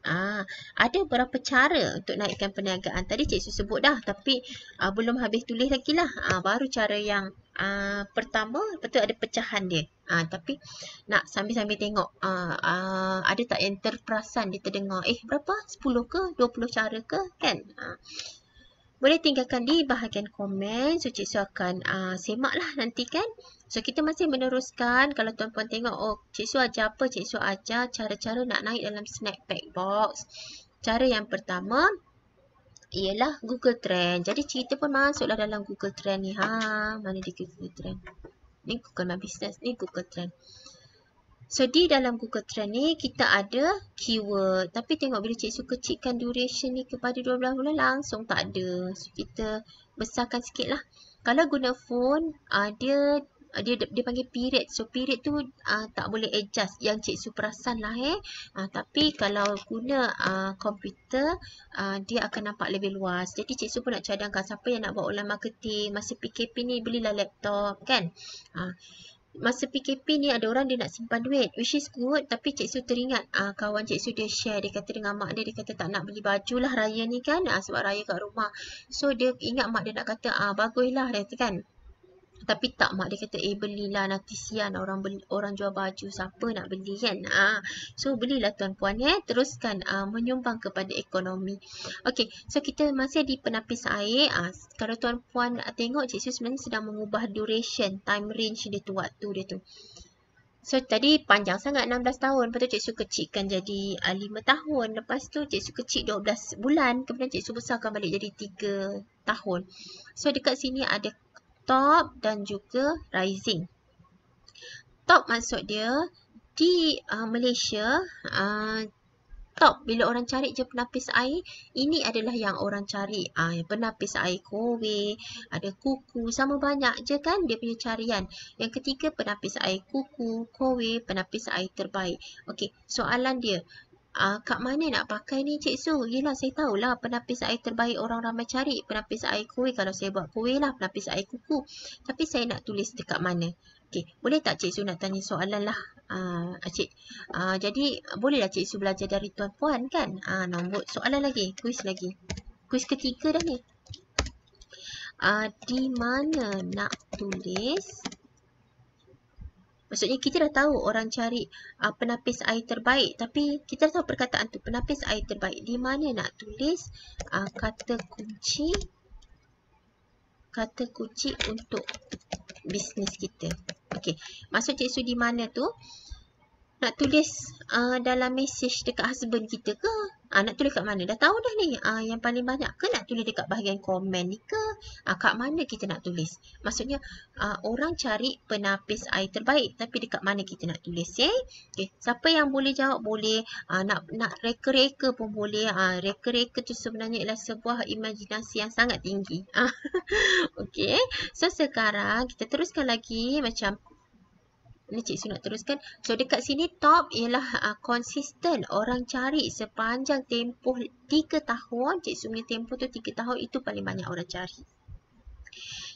Ah, ada berapa cara untuk naikkan perniagaan. Tadi cik sebut dah tapi ah, belum habis tulis lagi lah. Ah, baru cara yang ah, pertama betul ada pecahan dia. Ah, tapi nak sambil-sambil tengok ah, ah, ada tak yang terperasan dia terdengar. Eh berapa? 10 ke? 20 cara ke? Kan? Ah. Boleh tinggalkan di bahagian komen. So cik Su akan ah, semak lah nanti kan. So, kita masih meneruskan. Kalau tuan-puan tengok, oh, Cik Su ajar apa? Cik Su ajar cara-cara nak naik dalam snack pack box. Cara yang pertama ialah Google Trend. Jadi, cerita pun masuklah dalam Google Trend ni. Ha, mana dia Google Trend? Ni Google My Business. Ni Google Trend. So, di dalam Google Trend ni, kita ada keyword. Tapi, tengok bila Cik Su kecilkan duration ni kepada 12 bulan, langsung tak ada. So, kita besarkan sikit lah. Kalau guna phone, ada... Eh, dia dia panggil period. So period tu uh, tak boleh adjust yang cik perasan lah eh. Uh, tapi kalau guna uh, komputer uh, dia akan nampak lebih luas. Jadi cik pun nak cadangkan siapa yang nak buat online marketing, masa PKP ni belilah laptop kan. Uh, masa PKP ni ada orang dia nak simpan duit which is good tapi cik teringat uh, kawan cik su dia share dia kata dengan mak dia dia kata tak nak beli baju lah raya ni kan uh, sebab raya kat rumah so dia ingat mak dia nak kata ah uh, lah dia kata kan tapi tak mak dia kata eh belilah nanti sian lah, orang beli, orang jual baju siapa nak beli kan ha. so belilah tuan puan eh teruskan uh, menyumbang kepada ekonomi okey so kita masih di penapis air uh, kalau tuan puan tengok cik Su sebenarnya sedang mengubah duration time range dia tu waktu dia tu So tadi panjang sangat 16 tahun Lepas tu Cik Su kecikkan jadi uh, 5 tahun Lepas tu Cik Su kecik 12 bulan Kemudian Cik Su besarkan balik jadi 3 tahun So dekat sini ada top dan juga rising. Top maksud dia di uh, Malaysia, uh, top bila orang cari je penapis air, ini adalah yang orang cari. Uh, penapis air kowe, ada kuku, sama banyak je kan dia punya carian. Yang ketiga, penapis air kuku, kowe, penapis air terbaik. Okey, soalan dia. Ah, kat mana nak pakai ni Cik Su? Yelah saya tahulah penapis air terbaik orang ramai cari. Penapis air kuih kalau saya buat kuih lah. Penapis air kuku. Tapi saya nak tulis dekat mana? Okay, boleh tak Cik Su nak tanya soalan lah? Ah, Cik. Ah, jadi bolehlah Cik Su belajar dari Tuan Puan kan? Ah, nombor soalan lagi. Kuis lagi. Kuis ketiga dah ni. Ah, di mana nak tulis? Maksudnya kita dah tahu orang cari uh, penapis air terbaik tapi kita tahu perkataan tu penapis air terbaik di mana nak tulis uh, kata kunci kata kunci untuk bisnes kita. Okey. Maksud cik su di mana tu? Nak tulis uh, dalam message dekat husband kita ke Ah, nak tulis kat mana? Dah tahu dah ni ah, yang paling banyak ke nak tulis dekat bahagian komen ni ke? Ah, kat mana kita nak tulis? Maksudnya ah, orang cari penapis air terbaik tapi dekat mana kita nak tulis eh? Okay. Eh, siapa yang boleh jawab boleh. Ah, nak nak reka-reka pun boleh. Ah, reka-reka tu sebenarnya ialah sebuah imajinasi yang sangat tinggi. Ah, okay. So sekarang kita teruskan lagi macam ini cik nak teruskan. So dekat sini top ialah uh, consistent. Orang cari sepanjang tempoh 3 tahun. Cik punya tempoh tu 3 tahun itu paling banyak orang cari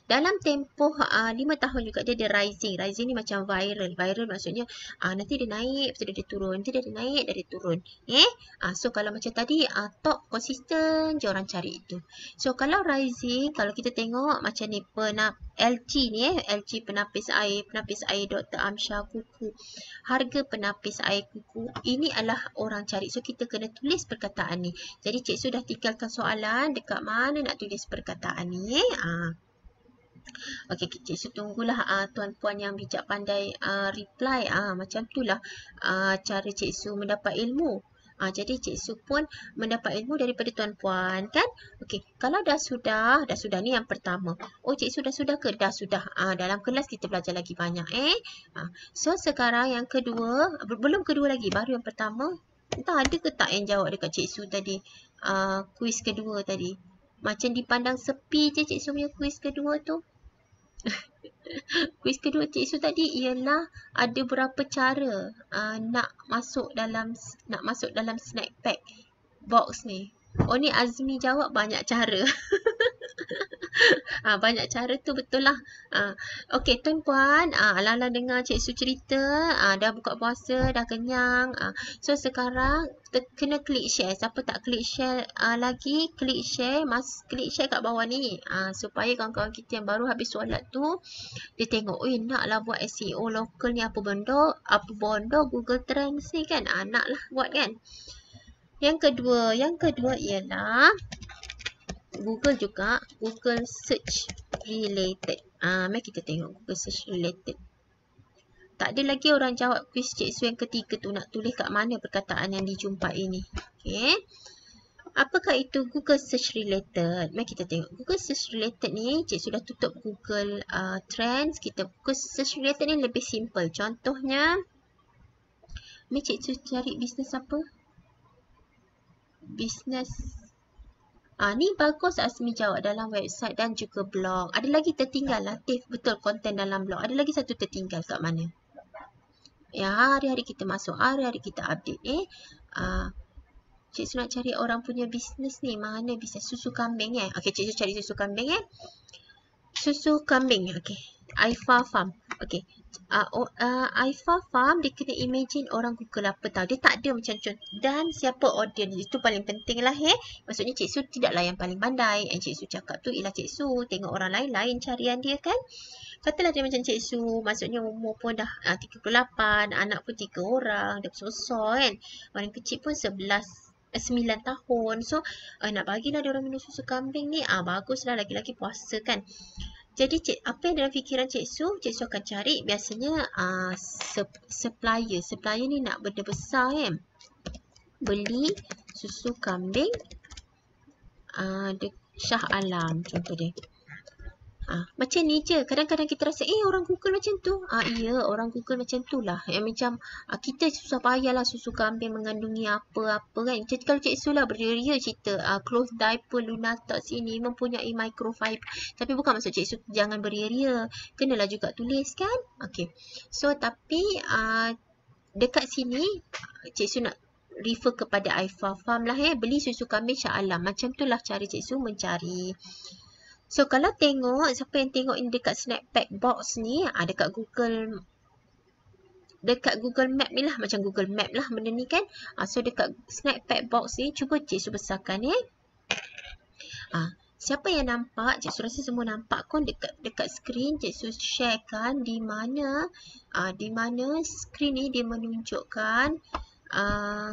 dalam tempoh uh, ah, 5 tahun juga dia ada rising. Rising ni macam viral. Viral maksudnya uh, nanti dia naik, lepas tu dia, turun. Nanti dia, dia naik, dia, dia turun. Eh? Uh, so kalau macam tadi, uh, top konsisten je orang cari itu. So kalau rising, kalau kita tengok macam ni penap LG ni eh. LG penapis air, penapis air Dr. Amsha Kuku. Harga penapis air kuku, ini adalah orang cari. So kita kena tulis perkataan ni. Jadi cik sudah tinggalkan soalan dekat mana nak tulis perkataan ni. Eh? Uh. Okey, kita so, tunggulah uh, ah, tuan-puan yang bijak pandai uh, reply. Uh, macam itulah uh, cara Cik Su mendapat ilmu. Uh, jadi, Cik Su pun mendapat ilmu daripada tuan-puan, kan? Okey, kalau dah sudah, dah sudah ni yang pertama. Oh, Cik Su dah sudah ke? Dah sudah. Uh, dalam kelas kita belajar lagi banyak, eh? Uh, so, sekarang yang kedua, belum kedua lagi, baru yang pertama. Entah ada ke tak yang jawab dekat Cik Su tadi, uh, kuis kedua tadi? Macam dipandang sepi je Cik Su punya kuis kedua tu. Kuis kedua Cik Su tadi ialah ada berapa cara uh, nak masuk dalam nak masuk dalam snack pack box ni. Oh ni Azmi jawab banyak cara. ha, banyak cara tu betul lah. Ha, Okey tuan puan. Ha, ah, Alah-alah dengar Cik Su cerita. Ha, dah buka puasa. Dah kenyang. Ha, so sekarang te- kena klik share. Siapa tak klik share ha, lagi. Klik share. Mas, klik share kat bawah ni. Ha, supaya kawan-kawan kita yang baru habis solat tu. Dia tengok. Eh nak lah buat SEO lokal ni apa benda. Apa benda Google Trends ni kan. Ha, nak lah buat kan. Yang kedua, yang kedua ialah Google juga, Google search related. Ah, uh, mari kita tengok Google search related. Tak ada lagi orang jawab quiz cikgu yang ketiga tu nak tulis kat mana perkataan yang dijumpai ini. Okey. Apakah itu Google search related? Mari kita tengok. Google search related ni, cik sudah tutup Google uh, trends. Kita Google search related ni lebih simple. Contohnya, mari cik cari bisnes apa? business. Ah ni bagus Asmi jawab dalam website dan juga blog. Ada lagi tertinggal Latif betul konten dalam blog. Ada lagi satu tertinggal kat mana? Ya hari-hari kita masuk, hari-hari kita update eh. Ah Cik Su nak cari orang punya bisnes ni. Mana bisa susu kambing eh? Okey, Cik Su cari susu kambing eh. Susu kambing. Okey, Aifa Farm. Okay. Uh, uh, Aifa Farm, dia kena imagine orang kuka lapar tau. Dia tak ada macam contoh. Dan siapa audience. Itu paling penting lah. Eh? Maksudnya Cik Su tidaklah yang paling pandai. Yang Cik Su cakap tu ialah Cik Su. Tengok orang lain-lain carian dia kan. Katalah dia macam Cik Su. Maksudnya umur pun dah uh, 38. Anak pun 3 orang. Dia bersosor kan. Orang kecil pun 11 eh, sembilan tahun. So, uh, nak bagilah dia orang minum susu kambing ni. Ah, uh, baguslah lagi-lagi puasa kan. Jadi cik, apa yang dalam fikiran Cik Su, Cik Su akan cari biasanya uh, supplier. Supplier ni nak benda besar kan. Beli susu kambing uh, Syah Alam contoh dia. Ha, macam ni je. Kadang-kadang kita rasa, eh orang Google macam tu. Ha, iya orang Google macam tu lah. Yang macam ha, kita susah payahlah susu kambing mengandungi apa-apa kan. Macam kalau Cik Su lah beria-ria cerita. Ha, close diaper Lunatox ini mempunyai microfiber. Tapi bukan maksud Cik Su jangan beria-ria. Kenalah juga tulis kan. Okay. So, tapi ha, dekat sini Cik Su nak refer kepada Aifah Farm lah. Eh. Beli susu kambing Syah Alam. Macam tu lah cara Cik Su mencari. So kalau tengok siapa yang tengok ini dekat pack box ni ada ah, dekat Google dekat Google Map ni lah macam Google Map lah benda ni kan. Ah so dekat pack box ni cuba cikgu besarkan ni. Eh. Ah siapa yang nampak cikgu rasa semua nampak kon dekat dekat screen cikgu sharekan di mana ah di mana screen ni dia menunjukkan ah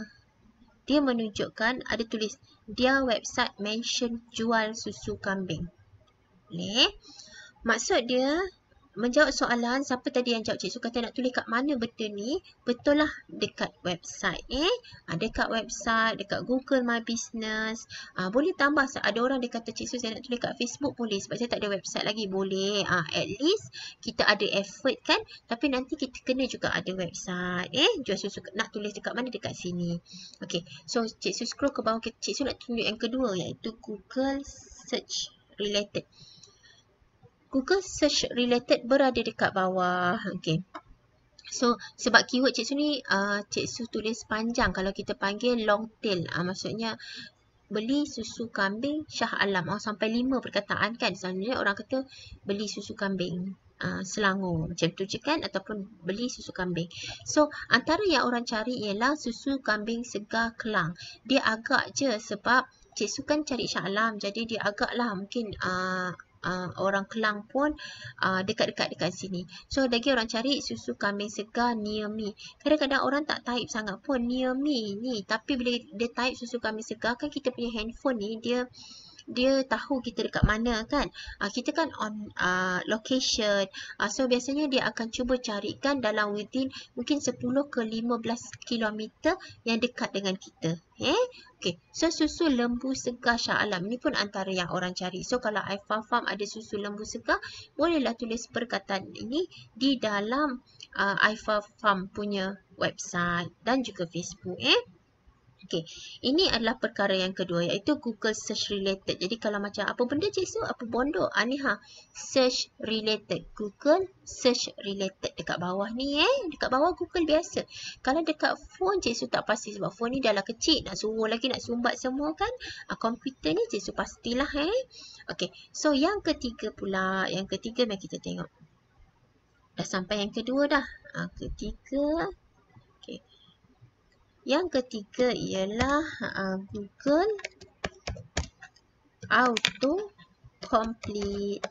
dia menunjukkan ada tulis dia website mention jual susu kambing boleh. Maksud dia, menjawab soalan, siapa tadi yang jawab cikgu kata nak tulis kat mana betul ni, betul lah dekat website. Eh? Ha, dekat website, dekat Google My Business. ah boleh tambah, ada orang dia kata cikgu saya nak tulis kat Facebook boleh sebab saya tak ada website lagi. Boleh, ah at least kita ada effort kan. Tapi nanti kita kena juga ada website. Eh? Jual susu nak tulis dekat mana, dekat sini. okey so cikgu scroll ke bawah, cikgu nak tunjuk yang kedua iaitu Google Search related. Google search related berada dekat bawah. Okay. So, sebab keyword Cik Su ni, uh, Cik Su tulis panjang. Kalau kita panggil long tail. Uh, maksudnya, beli susu kambing Syah Alam. Oh, sampai lima perkataan kan. Selanjutnya, orang kata beli susu kambing uh, Selangor. Macam tu je kan. Ataupun beli susu kambing. So, antara yang orang cari ialah susu kambing segar kelang. Dia agak je sebab Cik Su kan cari Syah Alam. Jadi, dia agaklah mungkin... Uh, uh, orang Kelang pun ah, dekat-dekat uh, dekat sini. So lagi orang cari susu kambing segar near me. Kadang-kadang orang tak type sangat pun near me ni. Tapi bila dia type susu kambing segar kan kita punya handphone ni dia uh, dia tahu kita dekat mana kan. Uh, kita kan on uh, location. Uh, so, biasanya dia akan cuba carikan dalam within mungkin 10 ke 15 km yang dekat dengan kita. Eh? Okay. So, susu lembu segar Shah Alam. Ini pun antara yang orang cari. So, kalau iFarm Farm ada susu lembu segar, bolehlah tulis perkataan ini di dalam uh, iFarm Farm punya website dan juga Facebook. Eh? Okey, ini adalah perkara yang kedua iaitu Google search related. Jadi kalau macam apa benda cik Su? Apa bondok? Ha, ha, search related. Google search related dekat bawah ni eh. Dekat bawah Google biasa. Kalau dekat phone cik Su tak pasti sebab phone ni dah lah kecil. Nak suruh lagi nak sumbat semua kan. Ha, komputer ni cik Su pastilah eh. Okey, so yang ketiga pula. Yang ketiga mari kita tengok. Dah sampai yang kedua dah. Ha, ketiga. Yang ketiga ialah uh, Google Auto Complete.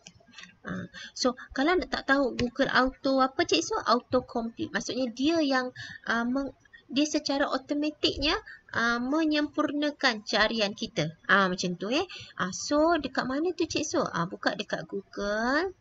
Uh, so, kalau nak tak tahu Google Auto apa cik so, Auto Complete. Maksudnya dia yang uh, meng, dia secara automatiknya uh, menyempurnakan carian kita. Uh, macam tu eh. Uh, so, dekat mana tu cik so? Uh, buka dekat Google.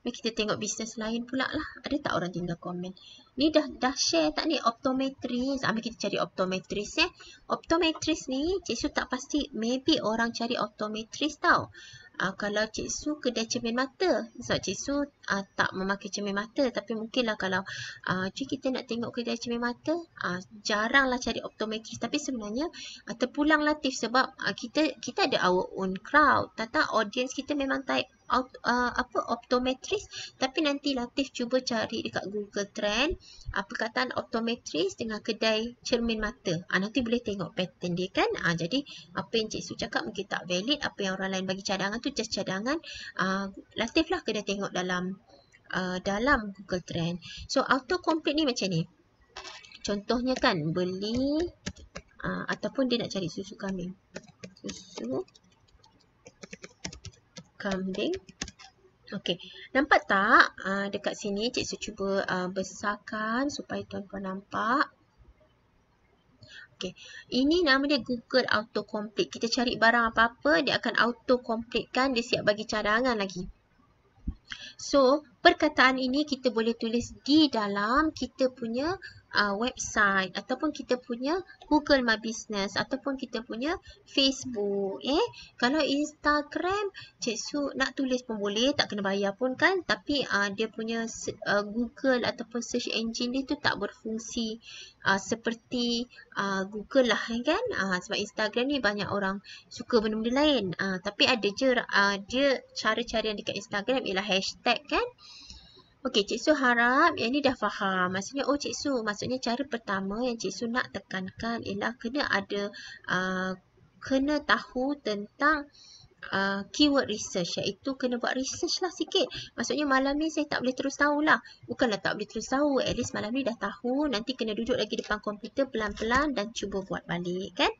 Mari kita tengok bisnes lain pula lah. Ada tak orang tinggal komen? Ni dah dah share tak ni? Optometris. Mari kita cari optometris eh. Optometris ni, Cik Su tak pasti. Maybe orang cari optometris tau. Uh, kalau Cik Su kedai cermin mata. Sebab Cik Su uh, tak memakai cermin mata. Tapi mungkin lah kalau uh, ah, cik kita nak tengok kedai cermin mata. Uh, lah cari optometris. Tapi sebenarnya uh, terpulang tips Sebab uh, kita kita ada our own crowd. Tata audience kita memang type opt, uh, apa optometris tapi nanti Latif cuba cari dekat Google Trend apa uh, kataan optometris dengan kedai cermin mata. Ah ha, nanti boleh tengok pattern dia kan. Ah jadi apa yang Cik Su cakap mungkin tak valid apa yang orang lain bagi cadangan tu just cadangan uh, Latif lah kena tengok dalam uh, dalam Google Trend. So auto complete ni macam ni. Contohnya kan beli uh, ataupun dia nak cari susu kambing. Susu kambing. Okey, nampak tak uh, dekat sini cik saya cuba uh, besarkan supaya tuan-tuan nampak. Okey, ini nama dia Google Autocomplete. Kita cari barang apa-apa, dia akan auto completekan dia siap bagi cadangan lagi. So, perkataan ini kita boleh tulis di dalam kita punya uh, website ataupun kita punya Google My Business ataupun kita punya Facebook. Eh, Kalau Instagram, Cik Su nak tulis pun boleh, tak kena bayar pun kan. Tapi uh, dia punya uh, Google ataupun search engine dia tu tak berfungsi uh, seperti uh, Google lah eh, kan. Uh, sebab Instagram ni banyak orang suka benda-benda lain. Uh, tapi ada je, uh, dia cara-cara yang dekat Instagram ialah hashtag kan. Okey, Cik Su harap yang ni dah faham. Maksudnya, oh Cik Su, maksudnya cara pertama yang Cik Su nak tekankan ialah kena ada, uh, kena tahu tentang uh, keyword research. Iaitu kena buat research lah sikit. Maksudnya malam ni saya tak boleh terus tahu lah. Bukanlah tak boleh terus tahu. At least malam ni dah tahu. Nanti kena duduk lagi depan komputer pelan-pelan dan cuba buat balik kan.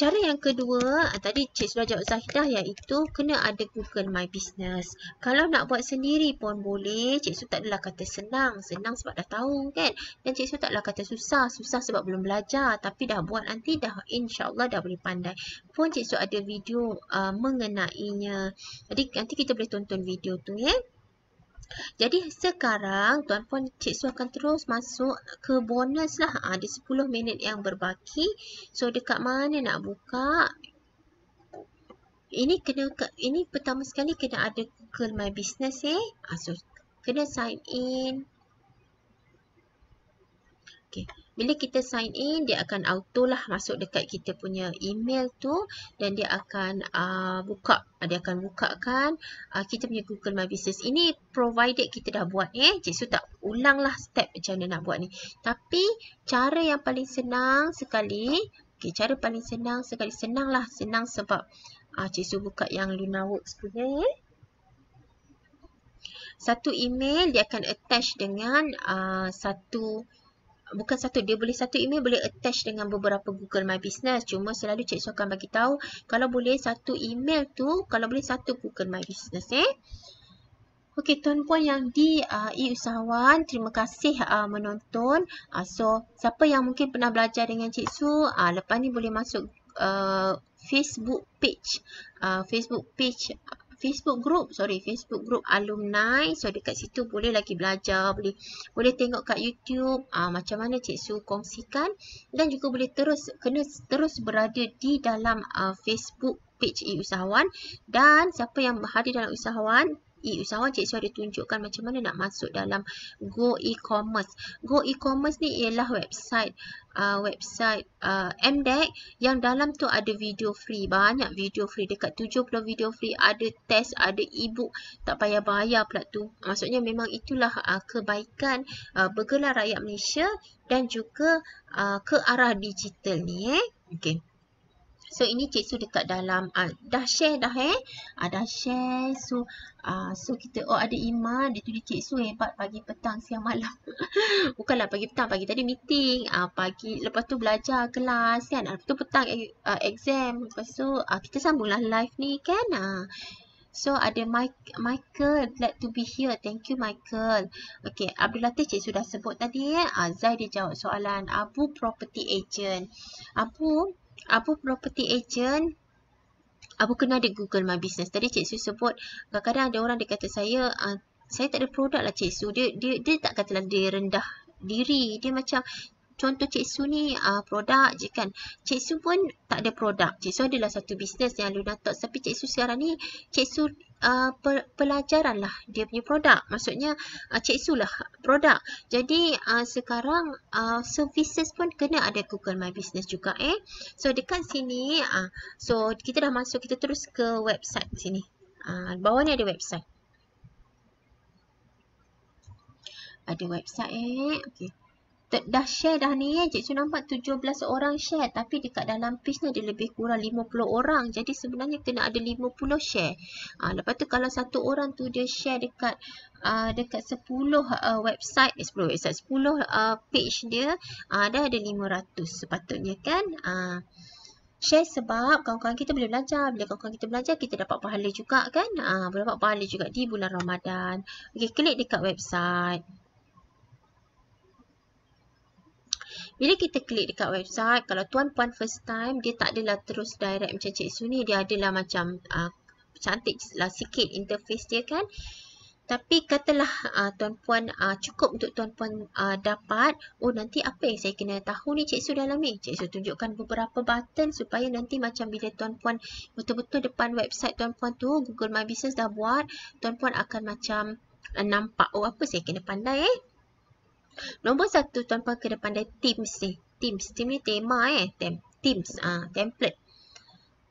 Cara yang kedua, ah, tadi Cik sudah jawab Zahidah iaitu kena ada Google My Business. Kalau nak buat sendiri pun boleh. Cik Su tak adalah kata senang. Senang sebab dah tahu kan. Dan Cik Su tak adalah kata susah. Susah sebab belum belajar. Tapi dah buat nanti dah insyaAllah dah boleh pandai. Pun Cik Su ada video uh, mengenainya. Jadi nanti kita boleh tonton video tu ya. Eh? Jadi sekarang tuan puan cik su akan terus masuk ke bonus lah. Ada ah, 10 minit yang berbaki. So dekat mana nak buka? Ini kena ini pertama sekali kena ada Google My Business eh. Ah, so kena sign in. Okay. Bila kita sign in, dia akan auto lah masuk dekat kita punya email tu dan dia akan uh, buka, dia akan bukakan uh, kita punya Google My Business. Ini provided kita dah buat eh. Cik Su tak ulang lah step macam mana nak buat ni. Tapi cara yang paling senang sekali, okay, cara paling senang sekali, senang lah. Senang sebab uh, Cik Su buka yang LunaWorks punya eh. Satu email dia akan attach dengan uh, satu email bukan satu dia boleh satu email boleh attach dengan beberapa Google My Business cuma selalu cik Su akan bagi tahu kalau boleh satu email tu kalau boleh satu Google My Business eh Okey tuan puan yang di uh, e usahawan terima kasih uh, menonton uh, so siapa yang mungkin pernah belajar dengan cik su uh, lepas ni boleh masuk uh, Facebook page uh, Facebook page Facebook group, sorry, Facebook group alumni. So dekat situ boleh lagi belajar, boleh boleh tengok kat YouTube uh, macam mana Cik Su kongsikan dan juga boleh terus kena terus berada di dalam uh, Facebook page e usahawan dan siapa yang hadir dalam usahawan usahawan cik Suha dia tunjukkan macam mana nak masuk dalam go e-commerce. Go e-commerce ni ialah website uh, website uh, MDEC yang dalam tu ada video free. Banyak video free. Dekat 70 video free ada test, ada e-book. Tak payah bayar pula tu. Maksudnya memang itulah uh, kebaikan uh, bergelar rakyat Malaysia dan juga uh, ke arah digital ni. Eh? Okay. So ini Cik Su dekat dalam uh, dah share dah eh. Uh, dah share. So uh, so kita oh ada Ima dia tulis Cik Su hebat pagi petang siang malam. Bukanlah pagi petang pagi tadi meeting, uh, pagi lepas tu belajar kelas kan. Lepas tu petang uh, exam. Lepas tu uh, kita sambunglah live ni kan. Uh. So ada Mike, Michael glad to be here. Thank you Michael. Okay, Abdul Latif cik sudah sebut tadi eh. Azai dia jawab soalan Abu property agent. Abu apa property agent apa kena ada google my business tadi cik su sebut kadang-kadang ada orang dia kata saya ah, saya tak ada produk lah cik su dia, dia, dia tak kata lah dia rendah diri dia macam contoh Cik Su ni uh, produk je kan. Cik Su pun tak ada produk. Cik Su adalah satu bisnes yang Luna Talk. Tapi Cik Su sekarang ni, Cik Su uh, pelajaran lah dia punya produk. Maksudnya uh, Cik Su lah produk. Jadi uh, sekarang uh, services pun kena ada Google My Business juga eh. So dekat sini, uh, so kita dah masuk, kita terus ke website sini. Uh, bawah ni ada website. Ada website eh. Okay. Ter, dah share dah ni eh. Cik Chu nampak 17 orang share. Tapi dekat dalam page ni ada lebih kurang 50 orang. Jadi sebenarnya kita ada 50 share. Ha, lepas tu kalau satu orang tu dia share dekat uh, dekat 10 uh, ah, website. Eh, 10 website. 10 uh, page dia. Uh, dah ada 500 sepatutnya kan. Uh, share sebab kawan-kawan kita boleh belajar. Bila kawan-kawan kita belajar, kita dapat pahala juga kan. Uh, boleh dapat pahala juga di bulan Ramadan. Okey, klik dekat website. Bila kita klik dekat website, kalau tuan-puan first time, dia tak adalah terus direct macam Cik Su ni. Dia adalah macam uh, cantik lah sikit interface dia kan. Tapi katalah uh, tuan-puan uh, cukup untuk tuan-puan uh, dapat, oh nanti apa yang saya kena tahu ni Cik Su dalam ni? Cik Su tunjukkan beberapa button supaya nanti macam bila tuan-puan betul-betul depan website tuan-puan tu, Google My Business dah buat, tuan-puan akan macam nampak, oh apa saya kena pandai eh? Nombor satu tuan puan kena pandai teams ni. Teams. Teams ni tema eh. Tem teams. Ah, template.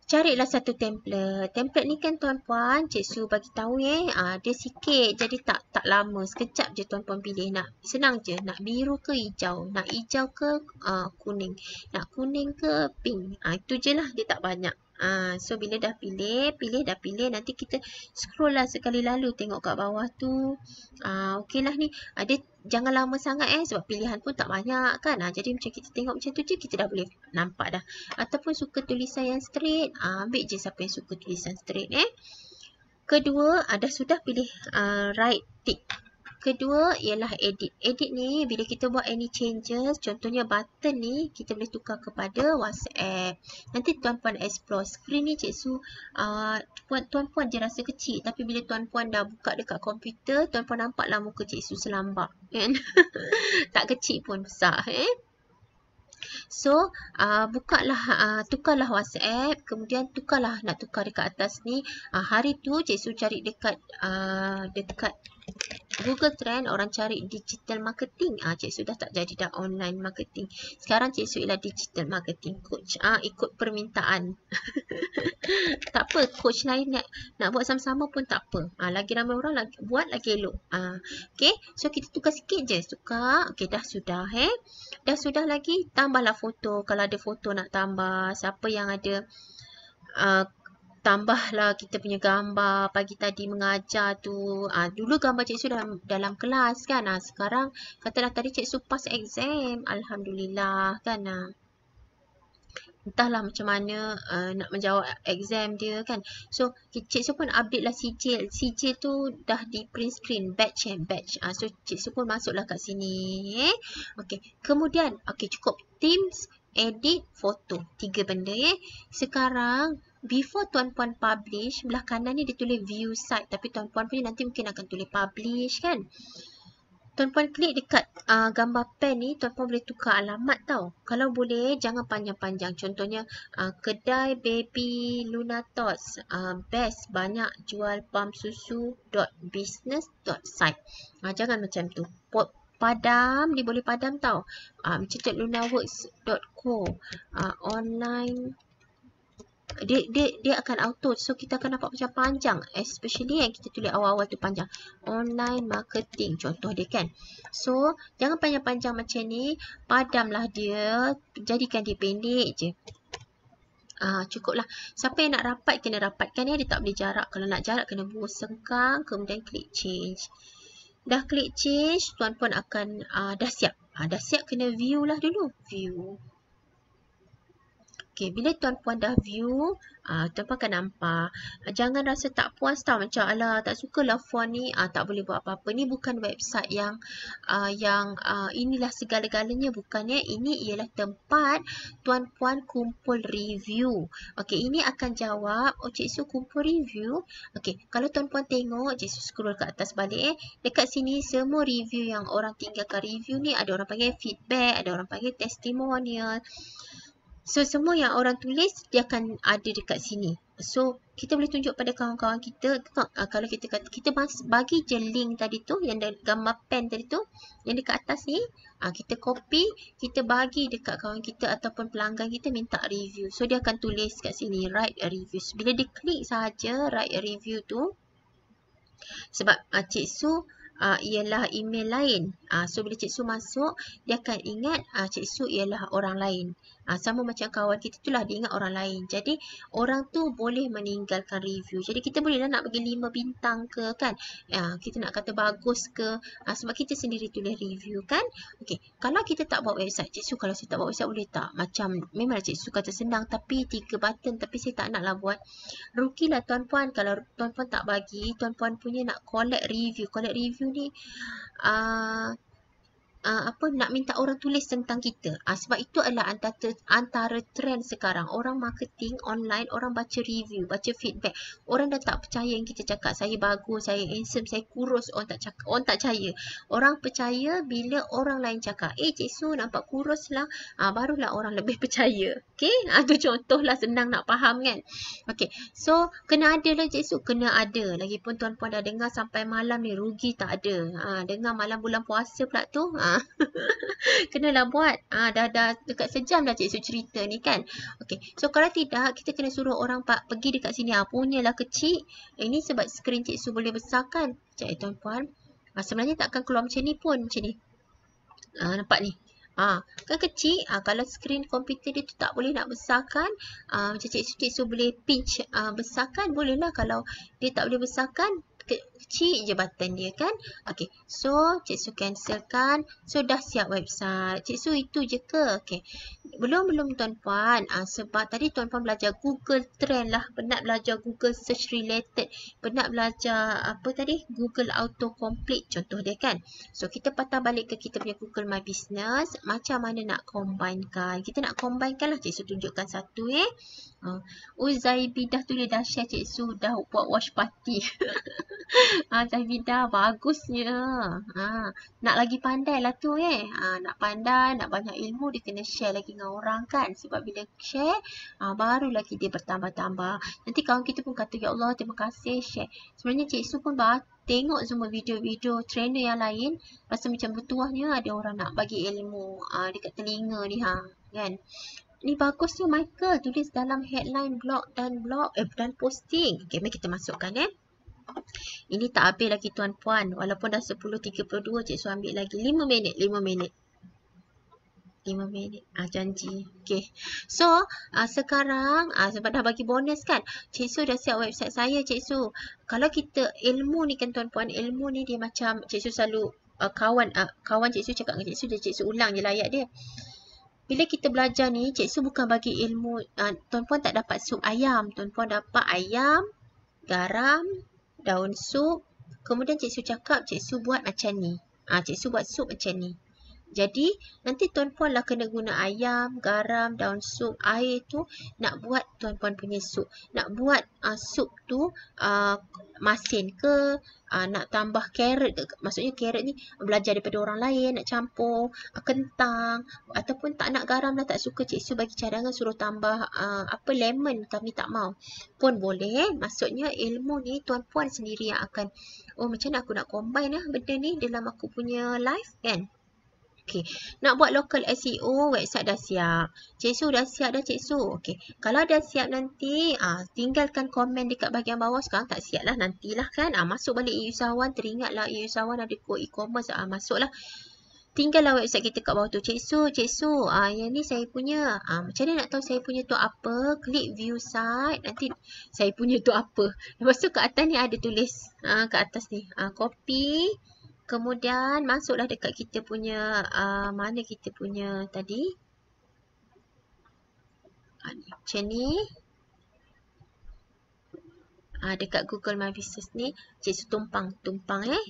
Carilah satu template. Template ni kan tuan puan, Cik Su bagi tahu eh. Ah, dia sikit jadi tak tak lama. Sekejap je tuan puan pilih nak. Senang je. Nak biru ke hijau. Nak hijau ke uh, kuning. Nak kuning ke pink. Ah, itu je lah. Dia tak banyak. Ha, so, bila dah pilih, pilih dah pilih, nanti kita scroll lah sekali lalu tengok kat bawah tu. Ha, ah, okay lah ni, ada jangan lama sangat eh sebab pilihan pun tak banyak kan. Ha, jadi, macam kita tengok macam tu je, kita dah boleh nampak dah. Ataupun suka tulisan yang straight, ha, ambil je siapa yang suka tulisan straight eh. Kedua, ada sudah pilih ha, right tick kedua ialah edit. Edit ni bila kita buat any changes, contohnya button ni kita boleh tukar kepada WhatsApp. Nanti tuan-puan explore screen ni Cik Su, ah, tuan-puan uh, je rasa kecil tapi bila tuan-puan dah buka dekat komputer, tuan-puan nampaklah muka Cik Su selambak kan. tak kecil pun besar eh. So, uh, lah, uh, tukarlah WhatsApp, kemudian tukarlah nak tukar dekat atas ni. Uh, hari tu, Cik Su cari dekat, uh, dekat Google Trend orang cari digital marketing. Ah, Cik Su dah tak jadi dah online marketing. Sekarang Cik Su ialah digital marketing coach. Ah, ikut permintaan. tak apa, coach lain nak, nak buat sama-sama pun tak apa. Ah, lagi ramai orang lagi, buat lagi elok. Ah, okay, so kita tukar sikit je. suka. okay, dah sudah. Eh. Dah sudah lagi, tambahlah foto. Kalau ada foto nak tambah, siapa yang ada... Uh, tambahlah kita punya gambar pagi tadi mengajar tu. Ha, dulu gambar cik dalam, dalam kelas kan. Ha, sekarang katalah tadi cik pas exam. Alhamdulillah kan. Ha. Entahlah macam mana uh, nak menjawab exam dia kan. So, Cik pun update lah sijil. Sijil tu dah di print screen. Batch and batch. Uh, so, Cik pun masuklah kat sini. Eh? Okay. Kemudian, okay cukup. Teams, edit, foto. Tiga benda ya. Eh? Sekarang, before tuan puan publish, belah kanan ni dia tulis view site tapi tuan puan punya nanti mungkin akan tulis publish kan. Tuan puan klik dekat uh, gambar pen ni, tuan puan boleh tukar alamat tau. Kalau boleh, jangan panjang-panjang. Contohnya, uh, kedai baby Luna Tots, uh, best banyak jual pump susu dot business dot site. Uh, jangan macam tu. Pot padam, dia boleh padam tau. Uh, macam tu, lunaworks.co uh, online dia dia dia akan auto so kita akan nampak macam panjang especially yang kita tulis awal-awal tu panjang online marketing contoh dia kan so jangan panjang-panjang macam ni padamlah dia jadikan dia pendek je Ah, cukuplah. Siapa yang nak rapat, kena rapatkan ya. Dia tak boleh jarak. Kalau nak jarak, kena buruh sengkang. Kemudian klik change. Dah klik change, tuan-puan akan ah, dah siap. Ah, dah siap, kena view lah dulu. View. Okay, bila tuan-puan dah view, uh, ah, tuan-puan akan nampak. Uh, jangan rasa tak puas tau macam, ala tak suka lah font ni, uh, tak boleh buat apa-apa. Ni bukan website yang uh, yang uh, inilah segala-galanya, bukan ya. Ini ialah tempat tuan-puan kumpul review. Okay, ini akan jawab, oh cik Su kumpul review. Okay, kalau tuan-puan tengok, cik Su scroll ke atas balik eh. Dekat sini semua review yang orang tinggalkan review ni, ada orang panggil feedback, ada orang panggil testimonial. So semua yang orang tulis dia akan ada dekat sini. So kita boleh tunjuk pada kawan-kawan kita ah, kalau kita kata kita bagi je link tadi tu yang gambar pen tadi tu yang dekat atas ni ah, kita copy kita bagi dekat kawan kita ataupun pelanggan kita minta review. So dia akan tulis kat sini write a review. Bila dia klik saja write a review tu sebab ah, Cik Su Uh, ialah email lain. Uh, so bila Cik Su masuk, dia akan ingat uh, Cik Su ialah orang lain. Ha, sama macam kawan kita itulah dia ingat orang lain. Jadi orang tu boleh meninggalkan review. Jadi kita bolehlah nak bagi lima bintang ke kan. Ha, kita nak kata bagus ke. Ha, sebab kita sendiri tulis review kan. okay Kalau kita tak buat website. Cik Su kalau saya tak buat website boleh tak? Macam memang Cik Su kata senang tapi tiga button tapi saya tak nak lah buat. lah tuan-puan kalau tuan-puan tak bagi. Tuan-puan punya nak collect review. Collect review ni. Uh, uh, apa nak minta orang tulis tentang kita. Uh, sebab itu adalah antara antara trend sekarang. Orang marketing online, orang baca review, baca feedback. Orang dah tak percaya yang kita cakap saya bagus, saya handsome, saya kurus. Orang tak cakap, orang tak percaya. Orang percaya bila orang lain cakap, "Eh, Cik Su nampak kuruslah." Ah uh, barulah orang lebih percaya. Okey? Ah uh, tu contohlah senang nak faham kan. Okey. So, kena ada lah Cik Su, kena ada. Lagipun tuan tuan dah dengar sampai malam ni rugi tak ada. Ah uh, dengar malam bulan puasa pula tu. Ah uh, kenalah buat. Ah dah dah dekat sejam dah cik Su cerita ni kan. Okey. So kalau tidak kita kena suruh orang pak pergi dekat sini. Ah punyalah kecil. Ini eh, sebab skrin cik Su boleh besarkan. Cik eh, tuan puan. Ah, sebenarnya takkan keluar macam ni pun macam ni. Ah nampak ni. Ah kan kecil. Ah kalau skrin komputer dia tu tak boleh nak besarkan. Ah macam cik Su cik Su boleh pinch ah besarkan bolehlah kalau dia tak boleh besarkan kecil je button dia kan. Okay. So, Cik Su cancelkan. So, dah siap website. Cik Su itu je ke? Okay. Belum-belum tuan-puan. Uh, sebab tadi tuan-puan belajar Google Trend lah. Penat belajar Google Search Related. Penat belajar apa tadi? Google auto complete contoh dia kan. So, kita patah balik ke kita punya Google My Business. Macam mana nak combine kan? Kita nak combine kan lah. Cik Su tunjukkan satu eh. Uh, ah, Uzaibi dah tulis dah share Cik Su. Dah buat wash party. ah, Zahidah, bagusnya. Ah, nak lagi pandai lah tu eh. Ah, nak pandai, nak banyak ilmu, dia kena share lagi dengan orang kan. Sebab bila share, ah, baru lagi dia bertambah-tambah. Nanti kawan kita pun kata, Ya Allah, terima kasih share. Sebenarnya Cik Su pun bah- tengok semua video-video trainer yang lain, rasa macam bertuahnya ada orang nak bagi ilmu ah, dekat telinga ni ha. Kan? Ni tu Michael tulis dalam headline blog dan blog eh, dan posting. Okay, mari kita masukkan eh. Ini tak habis lagi tuan-puan. Walaupun dah 10.32, cik suami lagi. 5 minit, 5 minit. 5 minit. Ah, janji. Okay. So, ah, sekarang ah, sebab dah bagi bonus kan. Cik Su dah siap website saya, Cik Su. Kalau kita ilmu ni kan tuan-puan. Ilmu ni dia macam Cik Su selalu ah, kawan ah, kawan Cik Su cakap dengan Cik Su. Dia Cik Su ulang je lah dia. Bila kita belajar ni, Cik Su bukan bagi ilmu. Ah, tuan-puan tak dapat sup ayam. Tuan-puan dapat ayam, garam, daun sup. Kemudian cik Su cakap, cik Su buat macam ni. Ah, ha, cik Su buat sup macam ni. Jadi nanti tuan puan lah kena guna ayam, garam, daun sup, air tu nak buat tuan puan punya sup. Nak buat uh, sup tu uh, masin ke, uh, nak tambah carrot ke. Maksudnya carrot ni belajar daripada orang lain, nak campur, uh, kentang. Ataupun tak nak garam lah, tak suka cik su bagi cadangan suruh tambah uh, apa lemon kami tak mau. Pun boleh. Eh. Maksudnya ilmu ni tuan puan sendiri yang akan, oh macam mana aku nak combine lah benda ni dalam aku punya life kan. Okey, nak buat local SEO, website dah siap. Cik dah siap dah Cik Su. Okey, kalau dah siap nanti, ah tinggalkan komen dekat bahagian bawah. Sekarang tak siap lah, nantilah kan. Ah Masuk balik e-usahawan, teringatlah e-usahawan ada kod e-commerce. Ah, masuklah. Tinggallah website kita kat bawah tu. Cik Su, ah, yang ni saya punya. Ah, macam mana nak tahu saya punya tu apa? Klik view site. Nanti saya punya tu apa. Lepas tu kat atas ni ada tulis. Ah, kat atas ni. Ah, Copy. Kemudian masuklah dekat kita punya uh, mana kita punya tadi. Ha, ni, macam ni. Ha, dekat Google My Business ni. Cik Su tumpang. Tumpang eh.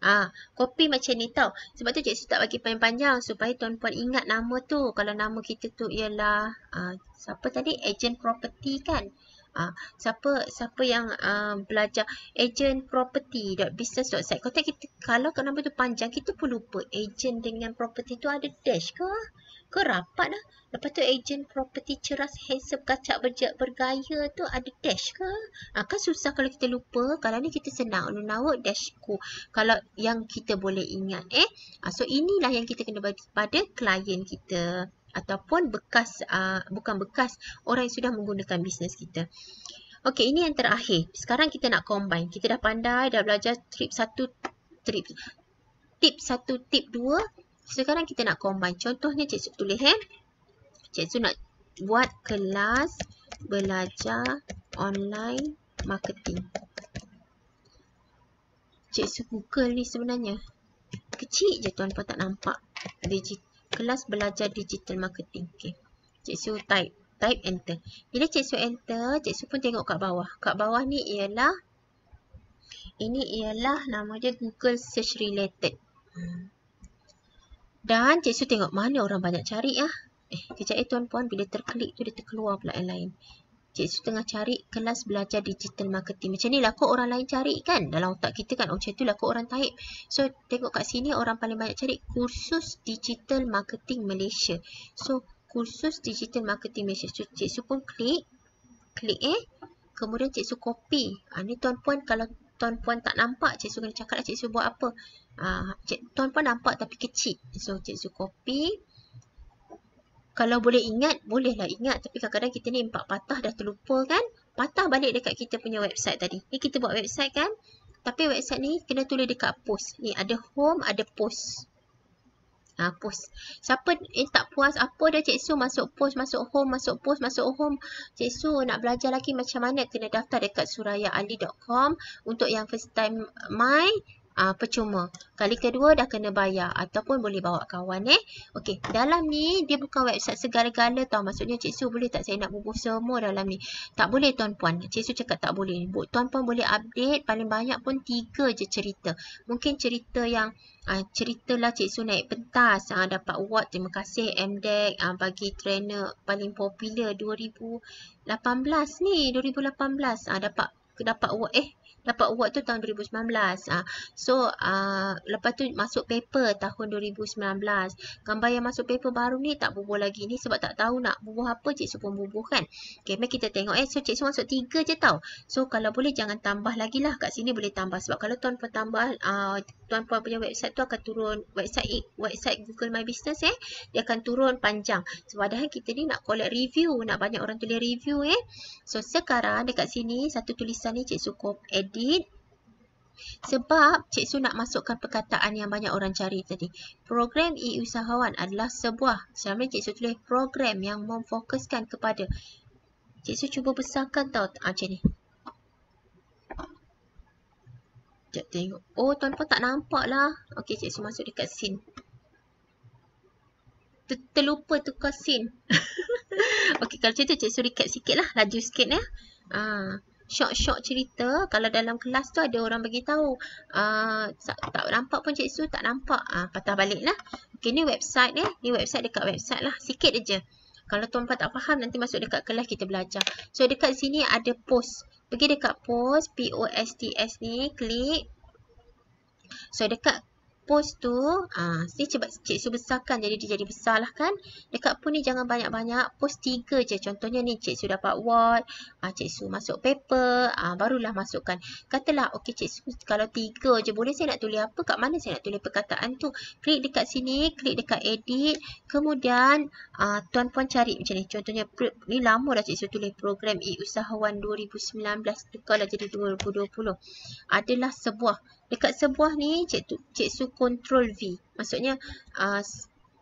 Ah, ha, Copy macam ni tau. Sebab tu Cik Su tak bagi panjang-panjang. Supaya tuan-puan ingat nama tu. Kalau nama kita tu ialah. Ha, siapa tadi? Agent Property kan. Uh, siapa siapa yang uh, belajar agent property dot business dot site. Kata kita kalau kenapa betul panjang kita pun lupa agent dengan property tu ada dash ke? Ke rapat dah Lepas tu agent property ceras handsome kacak berjak bergaya tu ada dash ke? Ha, kan susah kalau kita lupa. Kalau ni kita senang. Nunawak dash ku. Kalau yang kita boleh ingat eh. Ha, so inilah yang kita kena bagi pada klien kita ataupun bekas uh, bukan bekas orang yang sudah menggunakan bisnes kita. Okey, ini yang terakhir. Sekarang kita nak combine. Kita dah pandai, dah belajar trip satu, trip tip satu, tip dua. Sekarang kita nak combine. Contohnya Cik Su tulis eh. Cik Su nak buat kelas belajar online marketing. Cik Su Google ni sebenarnya kecil je tuan-tuan tak nampak. Digital kelas belajar digital marketing. Okay. Cik Su type. Type enter. Bila Cik Su enter, Cik Su pun tengok kat bawah. Kat bawah ni ialah, ini ialah nama dia Google Search Related. Dan Cik Su tengok mana orang banyak cari lah. Eh, kejap eh tuan-puan bila terklik tu dia terkeluar pula yang lain cik Su tengah cari kelas belajar digital marketing. Macam ni lah kot orang lain cari kan. Dalam otak kita kan macam tu lah kot orang taip. So tengok kat sini orang paling banyak cari kursus digital marketing Malaysia. So kursus digital marketing Malaysia. So cik Su pun klik. Klik eh. Kemudian cik Su copy. Ha, ni tuan puan kalau tuan puan tak nampak cik Su kena cakap lah cik Su buat apa. Ah, cik, tuan puan nampak tapi kecil. So cik Su copy kalau boleh ingat, bolehlah ingat. Tapi kadang-kadang kita ni empat patah dah terlupa kan. Patah balik dekat kita punya website tadi. Ni kita buat website kan. Tapi website ni kena tulis dekat post. Ni ada home, ada post. Ha, post. Siapa eh, tak puas apa dah Cik Su masuk post, masuk home, masuk post, masuk home. Cik Su nak belajar lagi macam mana kena daftar dekat surayaali.com. Untuk yang first time my, uh, percuma. Kali kedua dah kena bayar ataupun boleh bawa kawan eh. Okey, dalam ni dia bukan website segala-gala tau. Maksudnya Cik Su boleh tak saya nak bubuh semua dalam ni? Tak boleh tuan puan. Cik Su cakap tak boleh. Bu, tuan puan boleh update paling banyak pun tiga je cerita. Mungkin cerita yang uh, lah Cik Su naik pentas. Uh, dapat award terima kasih MDEC uh, bagi trainer paling popular 2018 ni. 2018 uh, dapat dapat award eh dapat award tu tahun 2019. Ah, so, uh, lepas tu masuk paper tahun 2019. Gambar yang masuk paper baru ni tak bubuh lagi ni sebab tak tahu nak bubuh apa cik pun bubuh kan. Okay, mari kita tengok eh. So, cik su masuk tiga je tau. So, kalau boleh jangan tambah lagi lah kat sini boleh tambah. Sebab kalau tuan pertambah uh, tuan-puan punya website tu akan turun website website Google My Business eh dia akan turun panjang sebab dah kita ni nak collect review nak banyak orang tulis review eh so sekarang dekat sini satu tulisan ni cik cukup edit sebab cik Su nak masukkan perkataan yang banyak orang cari tadi program e-usahawan adalah sebuah selama cik Su tulis program yang memfokuskan kepada cik Su cuba besarkan tau ha, macam ni Sekejap tengok. Oh, tuan pun tak nampak lah. Okay, cik Su masuk dekat scene. Ter terlupa tukar scene. okay, kalau cerita cik Su recap sikit lah. Laju sikit ya. Haa. Ah, shock-shock cerita kalau dalam kelas tu ada orang bagi tahu uh, tak, nampak pun cik Su tak nampak uh, patah balik lah. Okay ni website ni. Ya. Eh. Ni website dekat website lah. Sikit je. Kalau tuan-tuan tak faham nanti masuk dekat kelas kita belajar. So dekat sini ada post pergi dekat post P-O-S-T-S ni, klik. So, dekat post tu uh, si cepat cik su besarkan jadi dia jadi besar lah kan dekat pun ni jangan banyak-banyak post tiga je contohnya ni cik su dapat word uh, ah, cik su masuk paper uh, barulah masukkan katalah ok cik su kalau tiga je boleh saya nak tulis apa kat mana saya nak tulis perkataan tu klik dekat sini klik dekat edit kemudian uh, tuan puan cari macam ni contohnya ni lama dah cik su tulis program e-usahawan 2019 tu jadi 2020 adalah sebuah Dekat sebuah ni, cik, tu, cik Su control V. Maksudnya, uh,